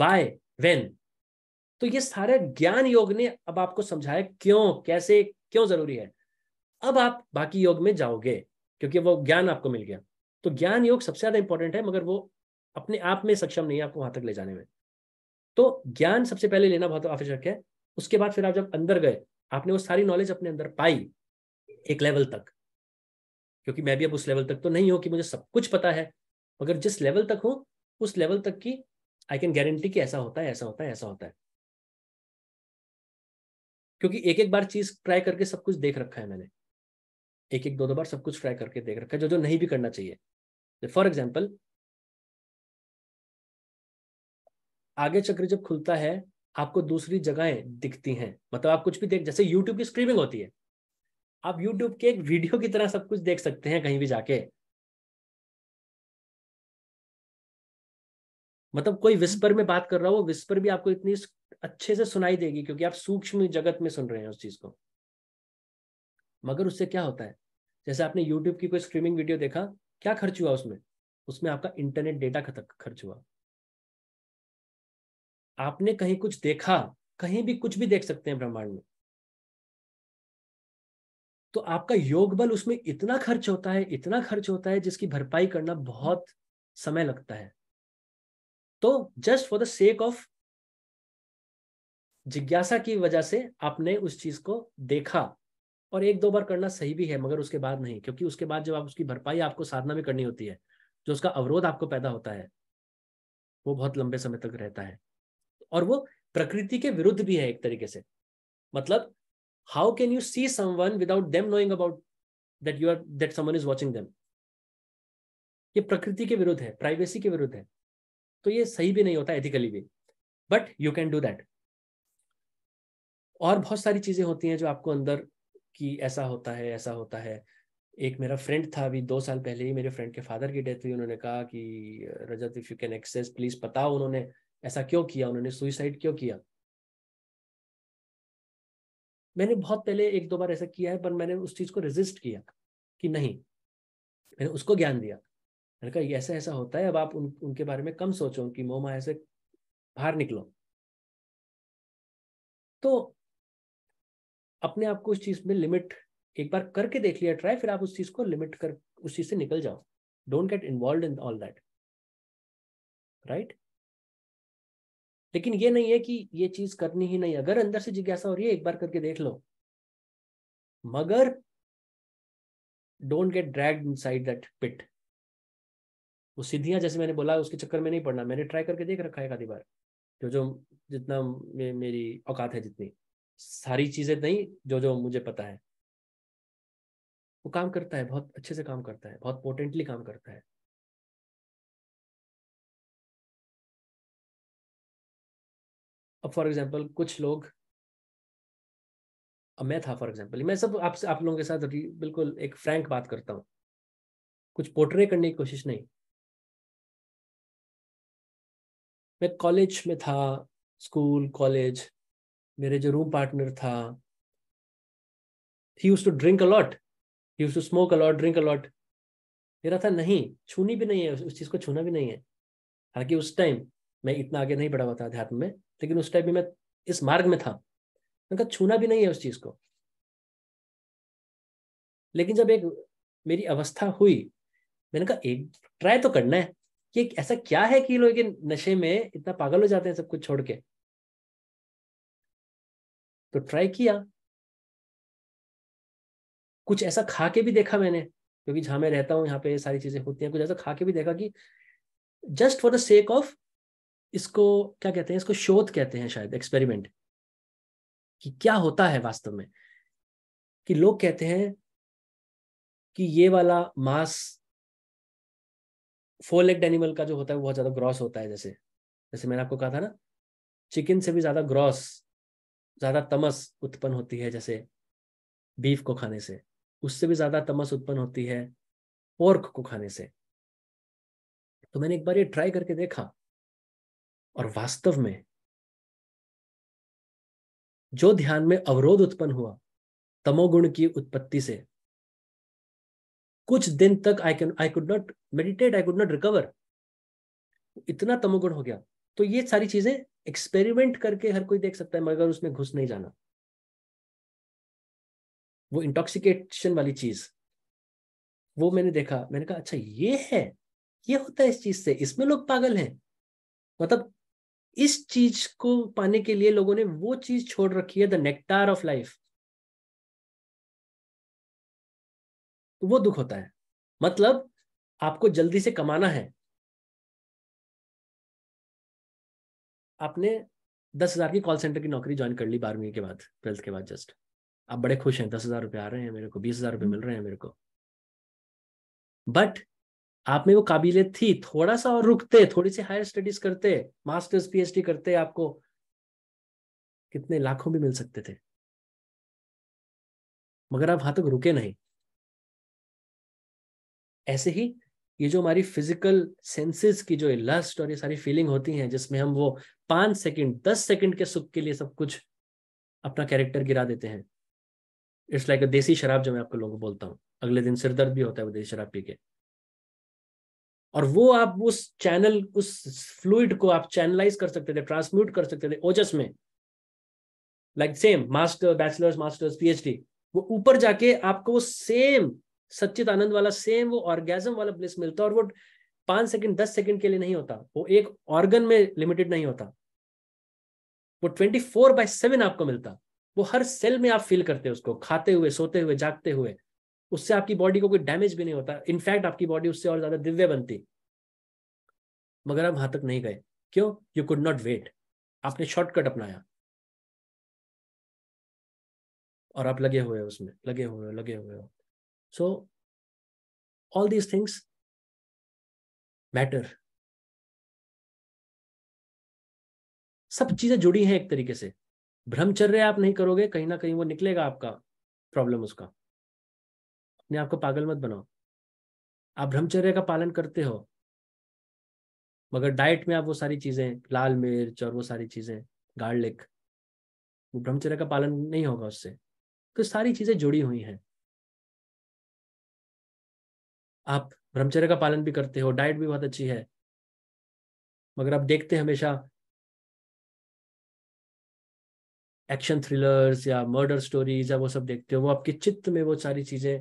वाय वेन तो ये सारे ज्ञान योग ने अब आपको समझाया क्यों कैसे क्यों जरूरी है अब आप बाकी योग में जाओगे क्योंकि वो ज्ञान आपको मिल गया तो ज्ञान योग सबसे ज्यादा इंपॉर्टेंट है मगर वो अपने आप में सक्षम नहीं है आपको वहां तक ले जाने में तो ज्ञान सबसे पहले लेना बहुत आवश्यक है उसके बाद फिर आप जब अंदर गए आपने वो सारी नॉलेज अपने अंदर पाई एक लेवल तक क्योंकि मैं भी अब उस लेवल तक तो नहीं हूं कि मुझे सब कुछ पता है मगर जिस लेवल तक हूं उस लेवल तक की आई कैन गारंटी कि ऐसा होता है ऐसा होता है ऐसा होता है क्योंकि एक एक बार चीज ट्राई करके सब कुछ देख रखा है मैंने एक एक दो दो बार सब कुछ ट्राई करके देख रखा है जो जो नहीं भी करना चाहिए फॉर तो एग्जाम्पल आगे चक्र जब खुलता है आपको दूसरी जगहें दिखती हैं मतलब आप कुछ भी देख जैसे YouTube की स्ट्रीमिंग होती है आप यूट्यूब के एक वीडियो की तरह सब कुछ देख सकते हैं कहीं भी जाके मतलब कोई विस्पर में बात कर रहा हो विस्पर भी आपको इतनी अच्छे से सुनाई देगी क्योंकि आप सूक्ष्म जगत में सुन रहे हैं उस चीज को मगर उससे क्या होता है जैसे आपने यूट्यूब की कोई स्ट्रीमिंग वीडियो देखा क्या खर्च हुआ उसमें उसमें आपका इंटरनेट डेटा खर्च हुआ आपने कहीं कुछ देखा कहीं भी कुछ भी देख सकते हैं ब्रह्मांड में तो आपका योग बल उसमें इतना खर्च होता है इतना खर्च होता है जिसकी भरपाई करना बहुत समय लगता है तो just for the sake of जिज्ञासा की वजह से आपने उस चीज को देखा और एक दो बार करना सही भी है मगर उसके बाद नहीं क्योंकि उसके बाद जब आप उसकी भरपाई आपको साधना में करनी होती है जो उसका अवरोध आपको पैदा होता है वो बहुत लंबे समय तक रहता है और वो प्रकृति के विरुद्ध भी है एक तरीके से मतलब how can you see someone without them knowing about that you are that someone is watching them ये प्रकृति के विरुद्ध है प्राइवेसी के विरुद्ध है तो ये सही भी नहीं होता एथिकली भी but you can do that और बहुत सारी चीजें होती हैं जो आपको अंदर कि ऐसा होता है ऐसा होता है एक मेरा फ्रेंड था अभी दो साल पहले ही मेरे फ्रेंड के फादर की डेथ हुई उन्होंने कहा कि Rajat if you can access please पता उन्होंने ऐसा क्यों किया उन्होंने सुइसाइड क्यों किया मैंने बहुत पहले एक दो बार ऐसा किया है पर मैंने उस चीज को रेजिस्ट किया कि नहीं मैंने उसको ज्ञान दिया मैंने कहा ऐसा ऐसा होता है अब आप उन, उनके बारे में कम सोचो कि मोह माया से बाहर निकलो तो अपने आप को उस चीज में लिमिट एक बार करके देख लिया ट्राई फिर आप उस चीज को लिमिट कर उस चीज से निकल जाओ don't get involve in all that right लेकिन ये नहीं है कि ये चीज करनी ही नहीं अगर अंदर से जिज्ञासा हो रही है एक बार करके देख लो मगर don't get drag inside that pit वो सिद्धियां जैसे मैंने बोला उसके चक्कर में नहीं पड़ना मैंने ट्राई करके देख रखा है एक आधी बार जो जो जितना मे, मेरी औकात है जितनी सारी चीजें नहीं जो जो मुझे पता है वो काम करता है बहुत अच्छे से काम करता है बहुत पोटेंटली काम करता है अब फॉर एग्जाम्पल कुछ लोग अब मैं था फॉर एग्जाम्पल मैं सब आप आप लोगों के साथ बिल्कुल एक फ्रैंक बात करता हूँ कुछ पोर्ट्रे करने की कोशिश नहीं मैं कॉलेज में था स्कूल कॉलेज मेरे जो रूम पार्टनर था he to drink a lot he to smoke a lot drink a lot मेरा था नहीं छूनी भी नहीं है उस चीज़ को छूना भी नहीं है हालांकि उस टाइम मैं इतना आगे नहीं बढ़ा हुआ था अध्यात्म में लेकिन उस टाइम भी मैं इस मार्ग में था उनका छूना भी नहीं है उस चीज़ को लेकिन जब एक मेरी अवस्था हुई मैंने कहा एक ट्राई तो करना है कि ऐसा क्या है कि लोग नशे में इतना पागल हो जाते हैं सब कुछ छोड़ के तो ट्राई किया कुछ ऐसा खा के भी देखा मैंने क्योंकि जहां मैं रहता हूं यहाँ पे सारी चीजें होती हैं कुछ ऐसा खा के भी देखा कि just for the sake of इसको क्या कहते हैं इसको शोध कहते हैं शायद एक्सपेरिमेंट कि क्या होता है वास्तव में कि लोग कहते हैं कि ये वाला मांस फोर लेग्ड एनिमल का जो होता है वो बहुत ज्यादा ग्रॉस होता है जैसे जैसे मैंने आपको कहा था ना चिकन से भी ज्यादा ग्रॉस ज़्यादा तमस उत्पन्न होती है जैसे बीफ को खाने से उससे भी ज़्यादा तमस उत्पन्न होती है पोर्क को खाने से तो मैंने एक बार ये ट्राई करके देखा और वास्तव में जो ध्यान में अवरोध उत्पन्न हुआ तमोगुण की उत्पत्ति से कुछ दिन तक I can I could not meditate I could not recover इतना तमोगुण हो गया तो ये सारी चीजें एक्सपेरिमेंट करके हर कोई देख सकता है मगर उसमें घुस नहीं जाना वो इंटॉक्सिकेशन वाली चीज वो मैंने देखा मैंने कहा अच्छा ये है ये होता है इस चीज से इसमें लोग पागल हैं मतलब इस चीज को पाने के लिए लोगों ने वो चीज छोड़ रखी है द नेक्टार ऑफ लाइफ तो वो दुख होता है मतलब आपको जल्दी से कमाना है आपने दस हजार की कॉल सेंटर की नौकरी ज्वाइन कर ली बारहवीं के बाद ट्वेल्थ के बाद जस्ट आप बड़े खुश हैं दस हजार रुपये आ रहे हैं मेरे को बीस हजार रुपये हम्म। मिल रहे हैं मेरे को बट आप में वो काबिलियत थी थोड़ा सा और रुकते थोड़ी सी हायर स्टडीज करते मास्टर्स पीएचडी करते आपको कितने लाखों भी मिल सकते थे मगर आप वहां तक तो रुके नहीं ऐसे ही ये जो हमारी फिजिकल सेंसेस की जो लस्ट और ये सारी फीलिंग होती है जिसमें हम वो पांच सेकंड दस सेकंड के सुख के लिए सब कुछ अपना कैरेक्टर गिरा देते हैं इट्स लाइक अ देसी शराब जो मैं आपको लोगों को बोलता हूँ अगले दिन सिरदर्द भी होता है वो देसी शराब पी के और वो आप उस चैनल उस फ्लूड को आप चैनलाइज कर सकते थे ट्रांसम्यूट कर सकते थे ओजस में like same master bachelors masters PhD वो ऊपर जाके आपको सेम सच्चित आनंद वाला सेम वो ऑर्गेजम वाला ब्लिस मिलता और वो पांच सेकंड दस सेकंड के लिए नहीं होता वो एक ऑर्गन में लिमिटेड नहीं होता वो ट्वेंटी फोर बाय सेवन आपको मिलता वो हर सेल में आप फील करते हैं उसको खाते हुए सोते हुए जागते हुए उससे आपकी बॉडी को कोई डैमेज भी नहीं होता इनफैक्ट आपकी बॉडी उससे और ज्यादा दिव्य बनती मगर आप वहां तक नहीं गए क्यों यू कुड नॉट वेट आपने शॉर्टकट अपनाया और आप लगे हुए हो उसमें लगे हुए हो लगे हुए हो So all these things matter सब चीजें जुड़ी हैं एक तरीके से ब्रह्मचर्य आप नहीं करोगे कहीं ना कहीं वो निकलेगा आपका प्रॉब्लम उसका अपने आप को पागल मत बनाओ आप ब्रह्मचर्य का पालन करते हो मगर डाइट में आप वो सारी चीजें लाल मिर्च और वो सारी चीजें गार्लिक वो ब्रह्मचर्य का पालन नहीं होगा उससे तो सारी चीजें जुड़ी हुई हैं आप ब्रह्मचर्य का पालन भी करते हो डाइट भी बहुत अच्छी है मगर आप देखते हमेशा एक्शन थ्रिलर्स या मर्डर स्टोरीज या वो सब देखते हो वो आपके चित्त में वो सारी चीजें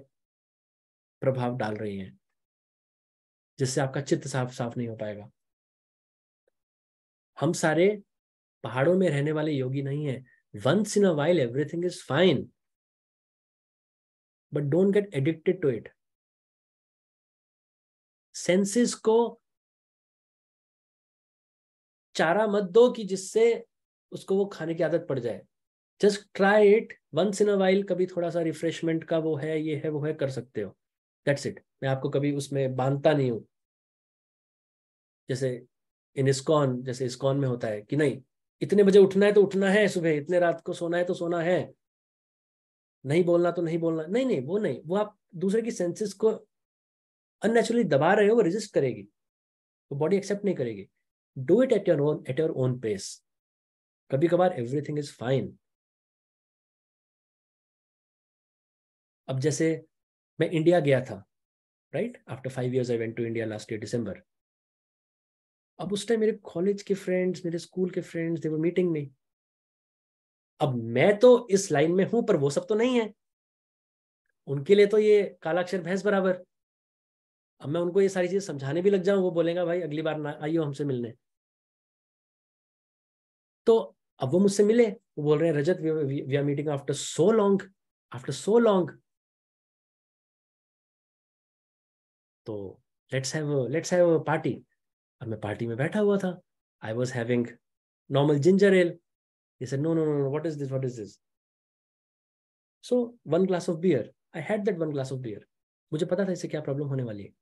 प्रभाव डाल रही हैं जिससे आपका चित्त साफ साफ नहीं हो पाएगा हम सारे पहाड़ों में रहने वाले योगी नहीं है once in a while everything is fine but don't get addicted to it senses को चारा मत दो कि जिससे उसको वो खाने की आदत पड़ जाए just try it once in a while कभी थोड़ा सा रिफ्रेशमेंट का वो है ये है वो है कर सकते हो दैट्स इट मैं आपको कभी उसमें बांधता नहीं हूं जैसे इन इस्कॉन जैसे इस्कॉन में होता है कि नहीं इतने बजे उठना है तो उठना है सुबह इतने रात को सोना है तो सोना है नहीं बोलना तो नहीं बोलना नहीं नहीं वो नहीं वो आप दूसरे की सेंसेस को अननेचुरली दबा रहे हो वो रिजिस्ट करेगी वो बॉडी एक्सेप्ट नहीं करेगी do it at your own at your own pace कभी कभार एवरीथिंग इज फाइन अब जैसे मैं इंडिया गया था right after five years I went to India last year December अब उस टाइम मेरे कॉलेज के फ्रेंड्स मेरे स्कूल के फ्रेंड्स दे वर मीटिंग में अब मैं तो इस लाइन में हूं पर वो सब तो नहीं है उनके लिए तो ये कालाक्षर भैंस बराबर अब मैं उनको ये सारी चीजें समझाने भी लग जाऊं वो बोलेगा भाई अगली बार ना आइयो हमसे मिलने तो अब वो मुझसे मिले वो बोल रहे हैं Rajat we are meeting after so long after so long तो let's have let's have party अब मैं पार्टी में बैठा हुआ था I was having normal ginger ale ये no no no no what is this what is this so one glass of beer I had that one glass of beer मुझे पता था इससे क्या प्रॉब्लम होने वाली है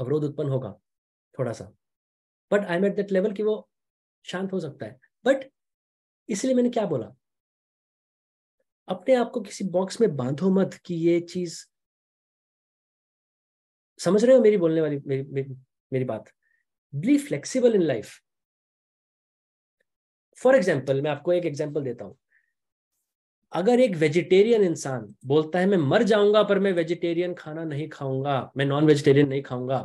अवरोध उत्पन्न होगा थोड़ा सा but I am at that level कि वो शांत हो सकता है बट इसलिए मैंने क्या बोला अपने आप को किसी बॉक्स में बांधो मत कि ये चीज समझ रहे हो मेरी बोलने वाली मेरी मेरी, मेरी बात be flexible in life for example मैं आपको एक एग्जाम्पल देता हूं अगर एक वेजिटेरियन इंसान बोलता है मैं मर जाऊंगा पर मैं वेजिटेरियन खाना नहीं खाऊंगा मैं नॉन वेजिटेरियन नहीं खाऊंगा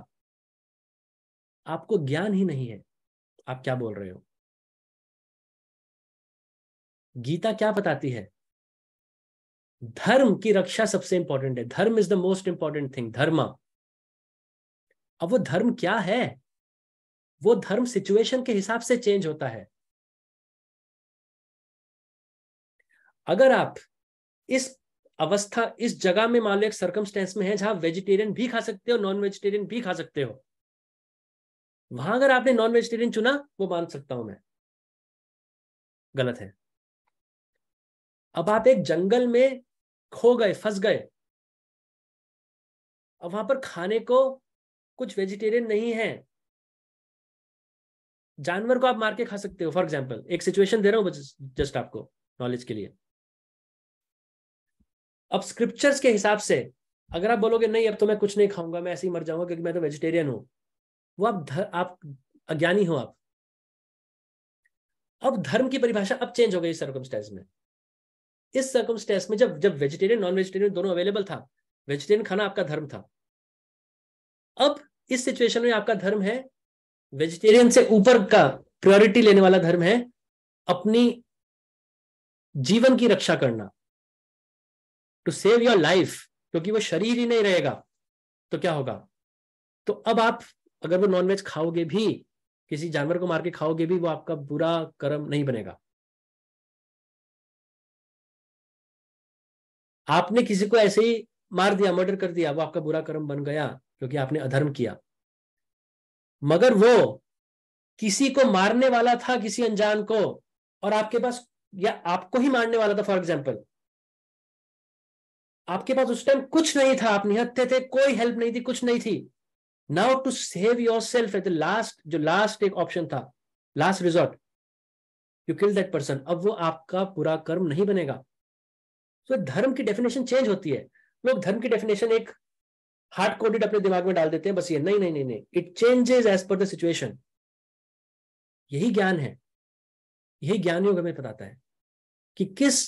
आपको ज्ञान ही नहीं है आप क्या बोल रहे हो गीता क्या बताती है धर्म की रक्षा सबसे इंपॉर्टेंट है dharma is the most important thing धर्म अब वो धर्म क्या है वो धर्म सिचुएशन के हिसाब से चेंज होता है अगर आप इस अवस्था इस जगह में मान लो एक सर्कमस्टेंस में है जहां वेजिटेरियन भी खा सकते हो नॉन वेजिटेरियन भी खा सकते हो वहां अगर आपने नॉन वेजिटेरियन चुना वो मान सकता हूं मैं गलत है अब आप एक जंगल में खो गए फंस गए अब वहां पर खाने को कुछ वेजिटेरियन नहीं है जानवर को आप मार के खा सकते हो फॉर एग्जाम्पल एक सिचुएशन दे रहा हूं जस्ट आपको नॉलेज के लिए अब स्क्रिप्चर्स के हिसाब से अगर आप बोलोगे नहीं अब तो मैं कुछ नहीं खाऊंगा मैं ऐसे ही मर जाऊंगा क्योंकि मैं तो वेजिटेरियन हूं वो आप धर, आप अज्ञानी हो आप अब धर्म की परिभाषा अब चेंज हो गई सर्कमस्टेंस में इस सर्कमस्टेंस में जब जब वेजिटेरियन नॉन वेजिटेरियन दोनों अवेलेबल था वेजिटेरियन खाना आपका धर्म था अब इस सिचुएशन में आपका धर्म है वेजिटेरियन से ऊपर का प्रायोरिटी लेने वाला धर्म है अपनी जीवन की रक्षा करना टू सेव योर लाइफ क्योंकि वो शरीर ही नहीं रहेगा तो क्या होगा तो अब आप अगर वो नॉनवेज खाओगे भी किसी जानवर को मार के खाओगे भी वो आपका बुरा कर्म नहीं बनेगा आपने किसी को ऐसे ही मार दिया मर्डर कर दिया वो आपका बुरा कर्म बन गया क्योंकि आपने अधर्म किया मगर वो किसी को मारने वाला था किसी अनजान को और आपके पास या आपको ही मारने वाला था फॉर एग्जाम्पल आपके पास उस टाइम कुछ नहीं था आप निहत्ते थे कोई हेल्प नहीं थी कुछ नहीं थी now to save yourself at the last जो लास्ट एक ऑप्शन था last resort you kill that person अब वो आपका पूरा कर्म नहीं बनेगा तो धर्म की डेफिनेशन चेंज होती है लोग धर्म की डेफिनेशन एक हार्ड कोडेड अपने दिमाग में डाल देते हैं बस ये नहीं नहीं नहीं नहीं it changes as per the situation यही ज्ञान है यही ज्ञान योग हमें बताता है कि किस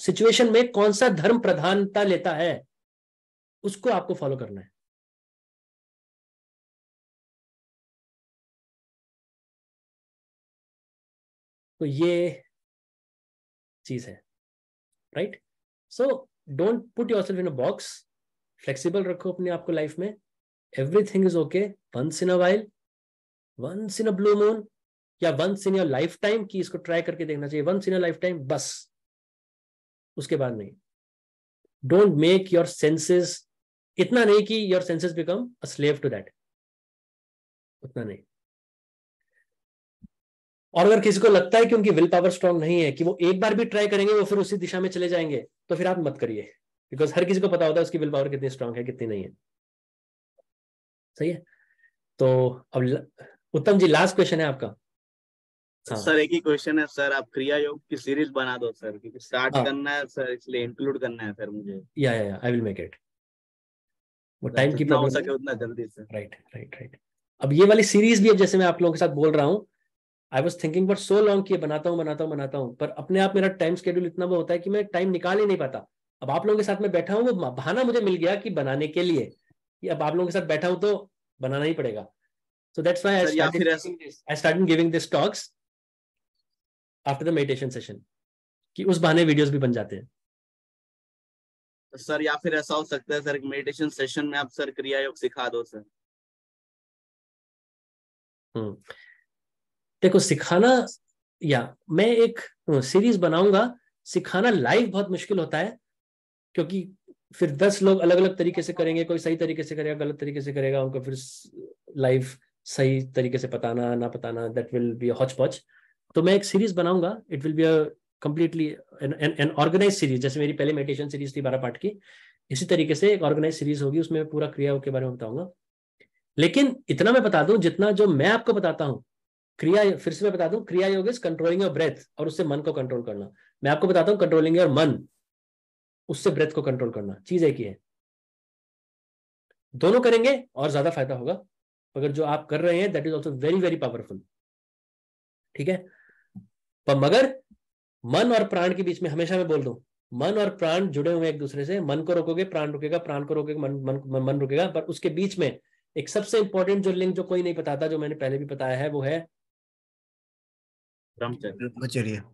सिचुएशन में कौन सा धर्म प्रधानता लेता है उसको आपको फॉलो करना है तो ये चीज है right so don't put yourself in a box flexible रखो अपने आप को लाइफ में everything is okay once in a while once in a blue moon या once in your lifetime की इसको ट्राई करके देखना चाहिए once in a lifetime बस उसके बाद नहीं डोंट मेक योर सेंसेस इतना नहीं कि your senses become a slave to that उतना नहीं और अगर किसी को लगता है कि उनकी विल पावर स्ट्रांग नहीं है कि वो एक बार भी ट्राई करेंगे वो फिर उसी दिशा में चले जाएंगे तो फिर आप मत करिए बिकॉज हर किसी को पता होता है उसकी विल पावर कितनी स्ट्रांग है कितनी नहीं है सही है तो अब उत्तम जी लास्ट क्वेश्चन है आपका हाँ. सर एक ही क्वेश्चन है सर आप क्रिया योग की सीरीज बना दो सर क्योंकि स्टार्ट हाँ. करना है सर इसलिए इंक्लूड करना है सर मुझे या या आई विल मेक इट वो टाइम की प्रॉब्लम हो सके उतना जल्दी से राइट राइट राइट अब ये वाली सीरीज भी अब जैसे मैं आप लोगों के साथ बोल रहा हूँ I was thinking for so long की बनाता हूँ बनाता हूँ बनाता हूँ पर अपने आप मेरा टाइम स्केड्यूल इतना वो होता है कि मैं टाइम निकाल ही नहीं पाता अब आप लोगों के साथ मैं बैठा हूँ वो बहाना मुझे मिल गया कि बनाने के लिए कि अब आप लोगों के साथ बैठा हूँ तो बनाना ही पड़ेगा so that's why I start I started giving this talks after the meditation session कि उस बहाने वीडियोस भी बन जाते हैं तो सर या फिर ऐसा हो सकता है सर मेडिटेशन सेशन में आप सर क्रिया योग सिखा दो सर हम्म देखो सिखाना या मैं एक सीरीज हम्म, बनाऊंगा सिखाना लाइव बहुत मुश्किल होता है क्योंकि फिर दस लोग अलग अलग तरीके से करेंगे कोई सही तरीके से करेगा गलत तरीके से करेगा उनको फिर लाइव सही तरीके से पताना ना पताना that will be hotchpotch तो मैं एक सीरीज बनाऊंगा it will be a completely an organize series जैसे मेरी पहले मेडिटेशन सीरीज थी बारह पार्ट की इसी तरीके से एक ऑर्गेनाइज सीरीज होगी उसमें पूरा क्रिया के बारे में बताऊंगा लेकिन इतना मैं बता दूं जितना जो मैं आपको बताता हूं क्रिया फिर से मैं बता दूं क्रिया योग इज कंट्रोलिंग योर ब्रेथ और उससे मन को कंट्रोल करना मैं आपको बताता हूं कंट्रोलिंग योर मन उससे ब्रेथ को कंट्रोल करना चीज एक ही है दोनों करेंगे और ज्यादा फायदा होगा मगर जो आप कर रहे हैं that is also very very powerful ठीक है पर मगर मन और प्राण के बीच में हमेशा मैं बोल दू मन और प्राण जुड़े हुए एक दूसरे से मन को रोकोगे प्राण रुकेगा प्राण को रोकेगा मन मन मन रुकेगा पर उसके बीच में एक सबसे इंपॉर्टेंट जो लिंक जो कोई नहीं बताता जो मैंने पहले भी बताया है वो है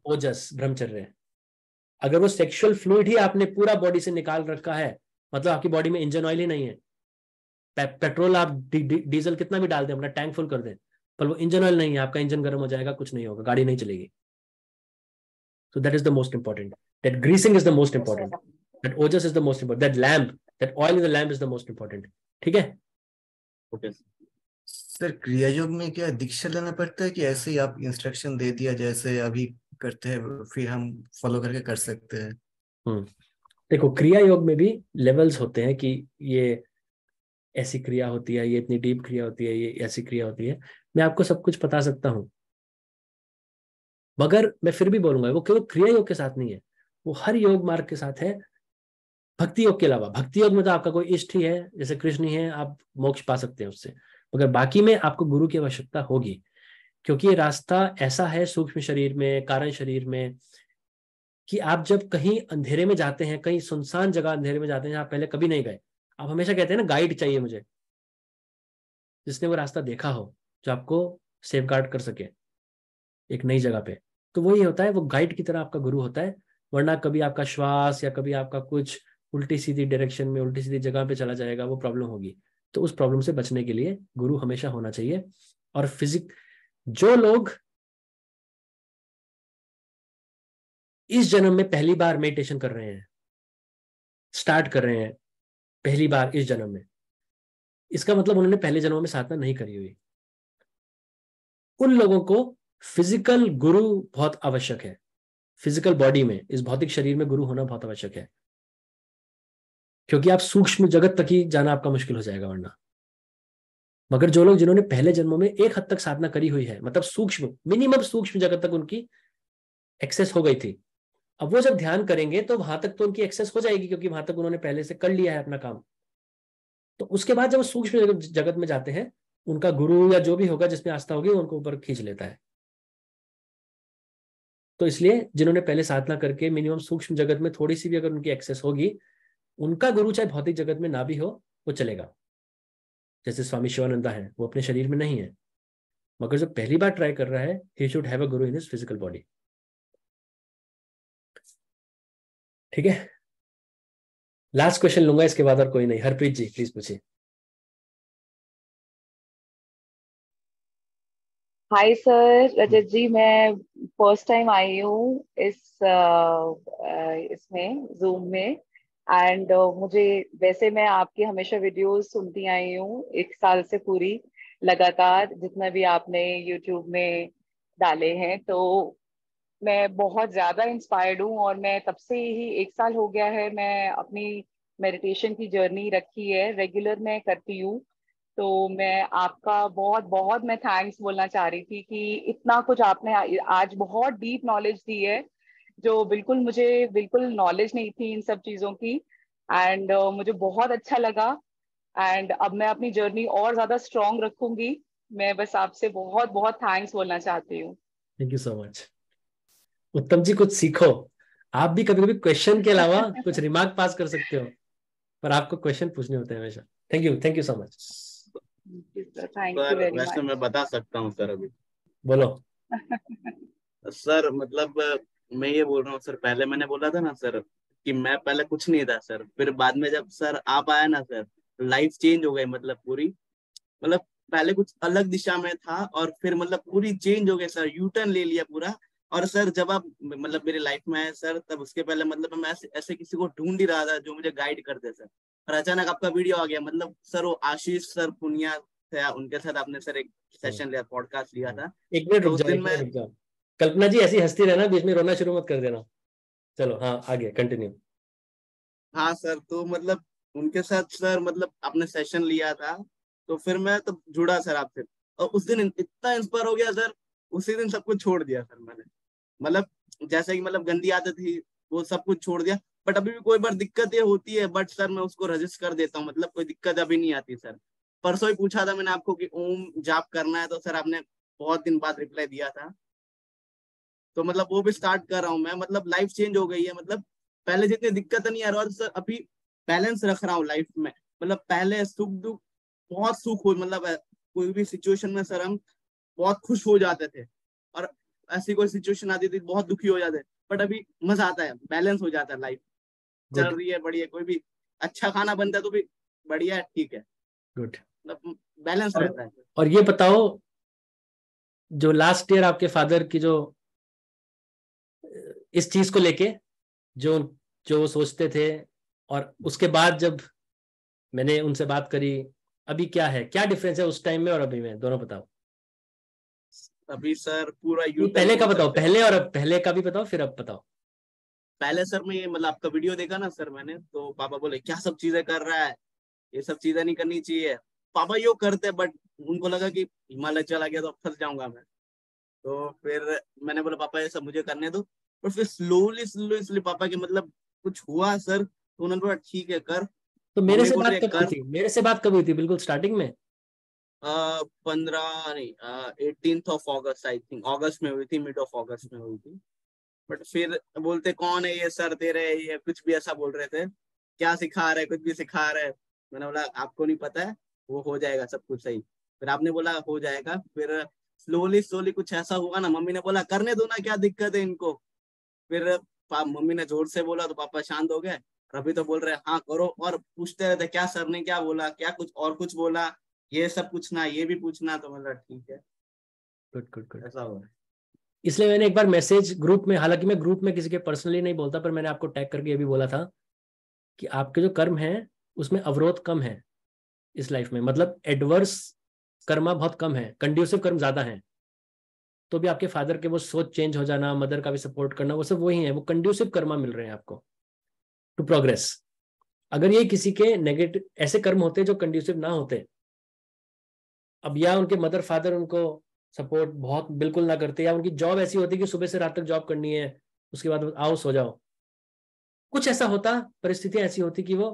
ओजस ब्रह्मचर्य अगर वो सेक्सुअल फ्लूड ही आपने पूरा बॉडी से निकाल रखा है मतलब आपकी बॉडी में इंजन ऑयल ही नहीं है पे, पेट्रोल आप डी, डी, डीजल कितना भी डाल दें अपना टैंक फुल कर दें पर वो इंजन ऑयल नहीं है आपका इंजन गर्म हो जाएगा कुछ नहीं होगा गाड़ी नहीं चलेगी So that is the most important. That greasing is the most important. That ojas is the most important. That lamp, that oil in the lamp is the most important. ठीक है? Okay. सर क्रिया योग में क्या दीक्षा लेना पड़ता है कि ऐसे ही आप इंस्ट्रक्शन दे दिया जैसे अभी करते हैं फिर हम फॉलो करके कर सकते हैं देखो क्रिया योग में भी लेवल्स होते हैं कि ये ऐसी क्रिया होती है ये इतनी डीप क्रिया होती है ये ऐसी क्रिया होती है मैं आपको सब कुछ बता सकता हूँ मगर मैं फिर भी बोलूंगा वो केवल क्रिया योग के साथ नहीं है वो हर योग मार्ग के साथ है भक्ति योग के अलावा भक्ति योग में तो आपका कोई इष्ट ही है जैसे कृष्ण ही है आप मोक्ष पा सकते हैं उससे मगर बाकी में आपको गुरु की आवश्यकता होगी क्योंकि ये रास्ता ऐसा है सूक्ष्म शरीर में कारण शरीर में कि आप जब कहीं अंधेरे में जाते हैं कहीं सुनसान जगह अंधेरे में जाते हैं आप पहले कभी नहीं गए आप हमेशा कहते हैं ना गाइड चाहिए मुझे जिसने वो रास्ता देखा हो जो आपको सेफ गार्ड कर सके एक नई जगह पे तो वही होता है वो गाइड की तरह आपका गुरु होता है वरना कभी आपका श्वास या कभी आपका कुछ उल्टी सीधी डायरेक्शन में उल्टी सीधी जगह पे चला जाएगा वो प्रॉब्लम होगी तो उस प्रॉब्लम से बचने के लिए गुरु हमेशा होना चाहिए और फिजिक जो लोग इस जन्म में पहली बार मेडिटेशन कर रहे हैं स्टार्ट कर रहे हैं पहली बार इस जन्म में इसका मतलब उन्होंने पहले जन्म में साधना नहीं करी हुई उन लोगों को फिजिकल गुरु बहुत आवश्यक है फिजिकल बॉडी में इस भौतिक शरीर में गुरु होना बहुत आवश्यक है क्योंकि आप सूक्ष्म जगत तक ही जाना आपका मुश्किल हो जाएगा वरना मगर जो लोग जिन्होंने पहले जन्मों में एक हद तक साधना करी हुई है मतलब सूक्ष्म मिनिमम सूक्ष्म जगत तक उनकी एक्सेस हो गई थी अब वो जब ध्यान करेंगे तो वहां तक तो उनकी एक्सेस हो जाएगी क्योंकि वहां तक उन्होंने पहले से कर लिया है अपना काम तो उसके बाद जब सूक्ष्म जगत में जाते हैं उनका गुरु या जो भी होगा जिसमें आस्था होगी उनको ऊपर खींच लेता है तो इसलिए जिन्होंने पहले साधना करके मिनिमम सूक्ष्म जगत में थोड़ी सी भी अगर उनकी एक्सेस होगी उनका गुरु चाहे भौतिक जगत में ना भी हो वो चलेगा जैसे स्वामी शिवानंदा है वो अपने शरीर में नहीं है मगर जो पहली बार ट्राई कर रहा है ही शुड हैव अ गुरु इन हिज फिजिकल बॉडी ठीक है लास्ट क्वेश्चन लूंगा इसके बाद और कोई नहीं हरप्रीत जी प्लीज पूछिए हाय सर रजत जी मैं फर्स्ट टाइम आई हूँ इस इसमें जूम में एंड मुझे वैसे मैं आपकी हमेशा वीडियोस सुनती आई हूँ एक साल से पूरी लगातार जितना भी आपने यूट्यूब में डाले हैं तो मैं बहुत ज़्यादा इंस्पायर्ड हूँ और मैं तब से ही एक साल हो गया है मैं अपनी मेडिटेशन की जर्नी रखी है रेगुलर मैं करती हूँ तो मैं आपका बहुत बहुत मैं थैंक्स बोलना चाह रही थी कि इतना कुछ आपने आज बहुत डीप नॉलेज दी है जो बिल्कुल मुझे बिल्कुल नॉलेज नहीं थी इन सब चीज़ों की एंड uh, मुझे बहुत अच्छा लगा एंड अब मैं अपनी जर्नी और ज़्यादा स्ट्रॉन्ग रखूंगी मैं बस आपसे बहुत बहुत थैंक्स बोलना चाहती हूँ थैंक यू सो मच उत्तम जी कुछ सीखो आप भी कभी कभी क्वेश्चन के अलावा कुछ रिमार्क पास कर सकते हो पर आपको क्वेश्चन पूछने होते हैं हमेशा thank you thank you so much वैसे मैं बता सकता हूँ सर अभी बोलो सर मतलब मैं ये बोल रहा हूँ सर पहले मैंने बोला था ना सर कि मैं पहले कुछ नहीं था सर फिर बाद में जब सर आप आया ना सर लाइफ चेंज हो गई मतलब पूरी मतलब पहले कुछ अलग दिशा में था और फिर मतलब पूरी चेंज हो गई सर यूटर्न ले लिया पूरा और सर जब आप मतलब मेरी लाइफ में आए सर तब उसके पहले मतलब मैं ऐसे, ऐसे किसी को ढूंढ ही रहा था जो मुझे गाइड कर दे सर और अचानक आपका वीडियो आ गया मतलब सर वो आशीष सर पुनिया थे उनके साथ आपने सर एक सेशन लिया पॉडकास्ट लिया था एक मिनट रुक तो दिन कल्पना जी ऐसी हंसती रहना बीच में रोना शुरू मत कर देना चलो हाँ आगे कंटिन्यू हाँ सर तो मतलब उनके साथ सर मतलब आपने सेशन लिया था तो फिर मैं तो जुड़ा सर आपसे और उस दिन इतना इंस्पायर हो गया सर उसी दिन सब कुछ छोड़ दिया सर मैंने मतलब जैसे कि मतलब गंदी आदत थी वो सब कुछ छोड़ दिया बट अभी भी कोई बार ये होती है बट सर मैं उसको रजिस्ट कर देता हूँ मतलब कोई दिक्कत अभी नहीं आती सर परसों ही पूछा था मैंने आपको कि ओम जाप करना है तो सर आपने बहुत दिन बाद रिप्लाई दिया था तो मतलब वो भी स्टार्ट कर रहा हूँ मैं मतलब लाइफ चेंज हो गई है मतलब पहले जितनी दिक्कत नहीं आ रहा सर अभी बैलेंस रख रहा हूँ लाइफ में मतलब पहले सुख दुख बहुत सुख हो मतलब कोई भी सिचुएशन में सर हम बहुत खुश हो जाते थे और ऐसी कोई सिचुएशन आती थी बहुत दुखी हो जाते बट अभी मजा आता है बैलेंस हो जाता है लाइफ चल रही है बढ़िया कोई भी अच्छा खाना बनता है तो भी बढ़िया ठीक है गुड बैलेंस मतलब रहता है और ये बताओ जो लास्ट ईयर आपके फादर की जो इस चीज को लेके जो जो वो सोचते थे और उसके बाद जब मैंने उनसे बात करी अभी क्या है क्या डिफरेंस है उस टाइम में और अभी में दोनों बताओ अभी सर पूरा यू पहले का बताओ पहले और अब पहले का भी बताओ फिर अब बताओ पहले सर में मतलब आपका वीडियो देखा ना सर मैंने तो पापा बोले क्या सब चीजें कर रहा है ये सब चीजें नहीं करनी चाहिए पापा यो करते बट उनको लगा कि हिमालय चला गया तो फंस जाऊंगा मैं तो फिर मैंने बोला पापा ये सब मुझे करने दो पर फिर स्लोली स्लोली स्लोली पापा के मतलब कुछ हुआ सर तो उन्होंने बोला ठीक है कर तो मेरे से बात कब थी मेरे से बात कब हुई थी बिल्कुल स्टार्टिंग में पंद्रह नहीं eighteen of August I think August में हुई थी मिड ऑफ ऑगस्ट में हुई थी बट फिर बोलते कौन है ये सर तेरे ये कुछ भी ऐसा बोल रहे थे क्या सिखा रहे कुछ भी सिखा रहे मैंने बोला आपको नहीं पता है वो हो जाएगा सब कुछ सही फिर आपने बोला हो जाएगा फिर स्लोली स्लोली कुछ ऐसा होगा ना मम्मी ने बोला करने दो ना क्या दिक्कत है इनको फिर मम्मी ने जोर से बोला तो पापा शांत हो गए रवि तो बोल रहे हाँ करो और पूछते रहते क्या सर ने क्या बोला क्या कुछ और कुछ बोला ये सब पूछना ये भी पूछना तो मतलब ठीक है गुड गुड गुड ऐसा है इसलिए मैंने एक बार मैसेज ग्रुप में हालांकि मैं ग्रुप में किसी के पर्सनली नहीं बोलता पर मैंने आपको टैग करके ये भी बोला था कि आपके जो कर्म हैं उसमें अवरोध कम है इस लाइफ में मतलब एडवर्स कर्मा बहुत कम है कंड्यूसिव कर्म ज्यादा है तो भी आपके फादर के वो सोच चेंज हो जाना मदर का भी सपोर्ट करना वो सब वही है वो कंड्यूसिव कर्मा मिल रहे हैं आपको टू प्रोग्रेस अगर ये किसी के नेगेटिव ऐसे कर्म होते जो कंड्यूसिव ना होते अब या उनके मदर फादर उनको सपोर्ट बहुत बिल्कुल ना करते या उनकी जॉब ऐसी होती कि सुबह से रात तक जॉब करनी है उसके बाद आओ सो जाओ कुछ ऐसा होता परिस्थितियां ऐसी होती कि वो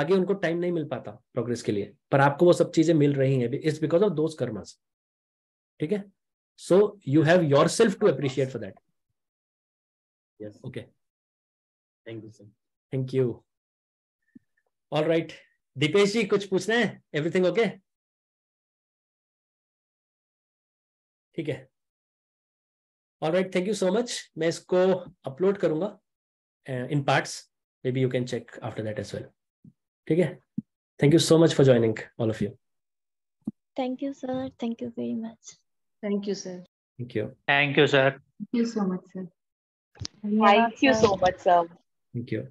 आगे उनको टाइम नहीं मिल पाता प्रोग्रेस के लिए पर आपको वो सब चीजें मिल रही हैं it's because of those karmas ठीक है so you have yourself to appreciate for that okay thank you you sir thank you all right dipesh ji kuch puchna hai everything okay ठीक है all right thank you so much मैं इसको upload करूंगा in parts maybe you can check after that as well ठीक है thank you so much for joining all of you thank you sir thank you very much thank you sir thank you thank you sir thank you so much sir thank you so much sir thank you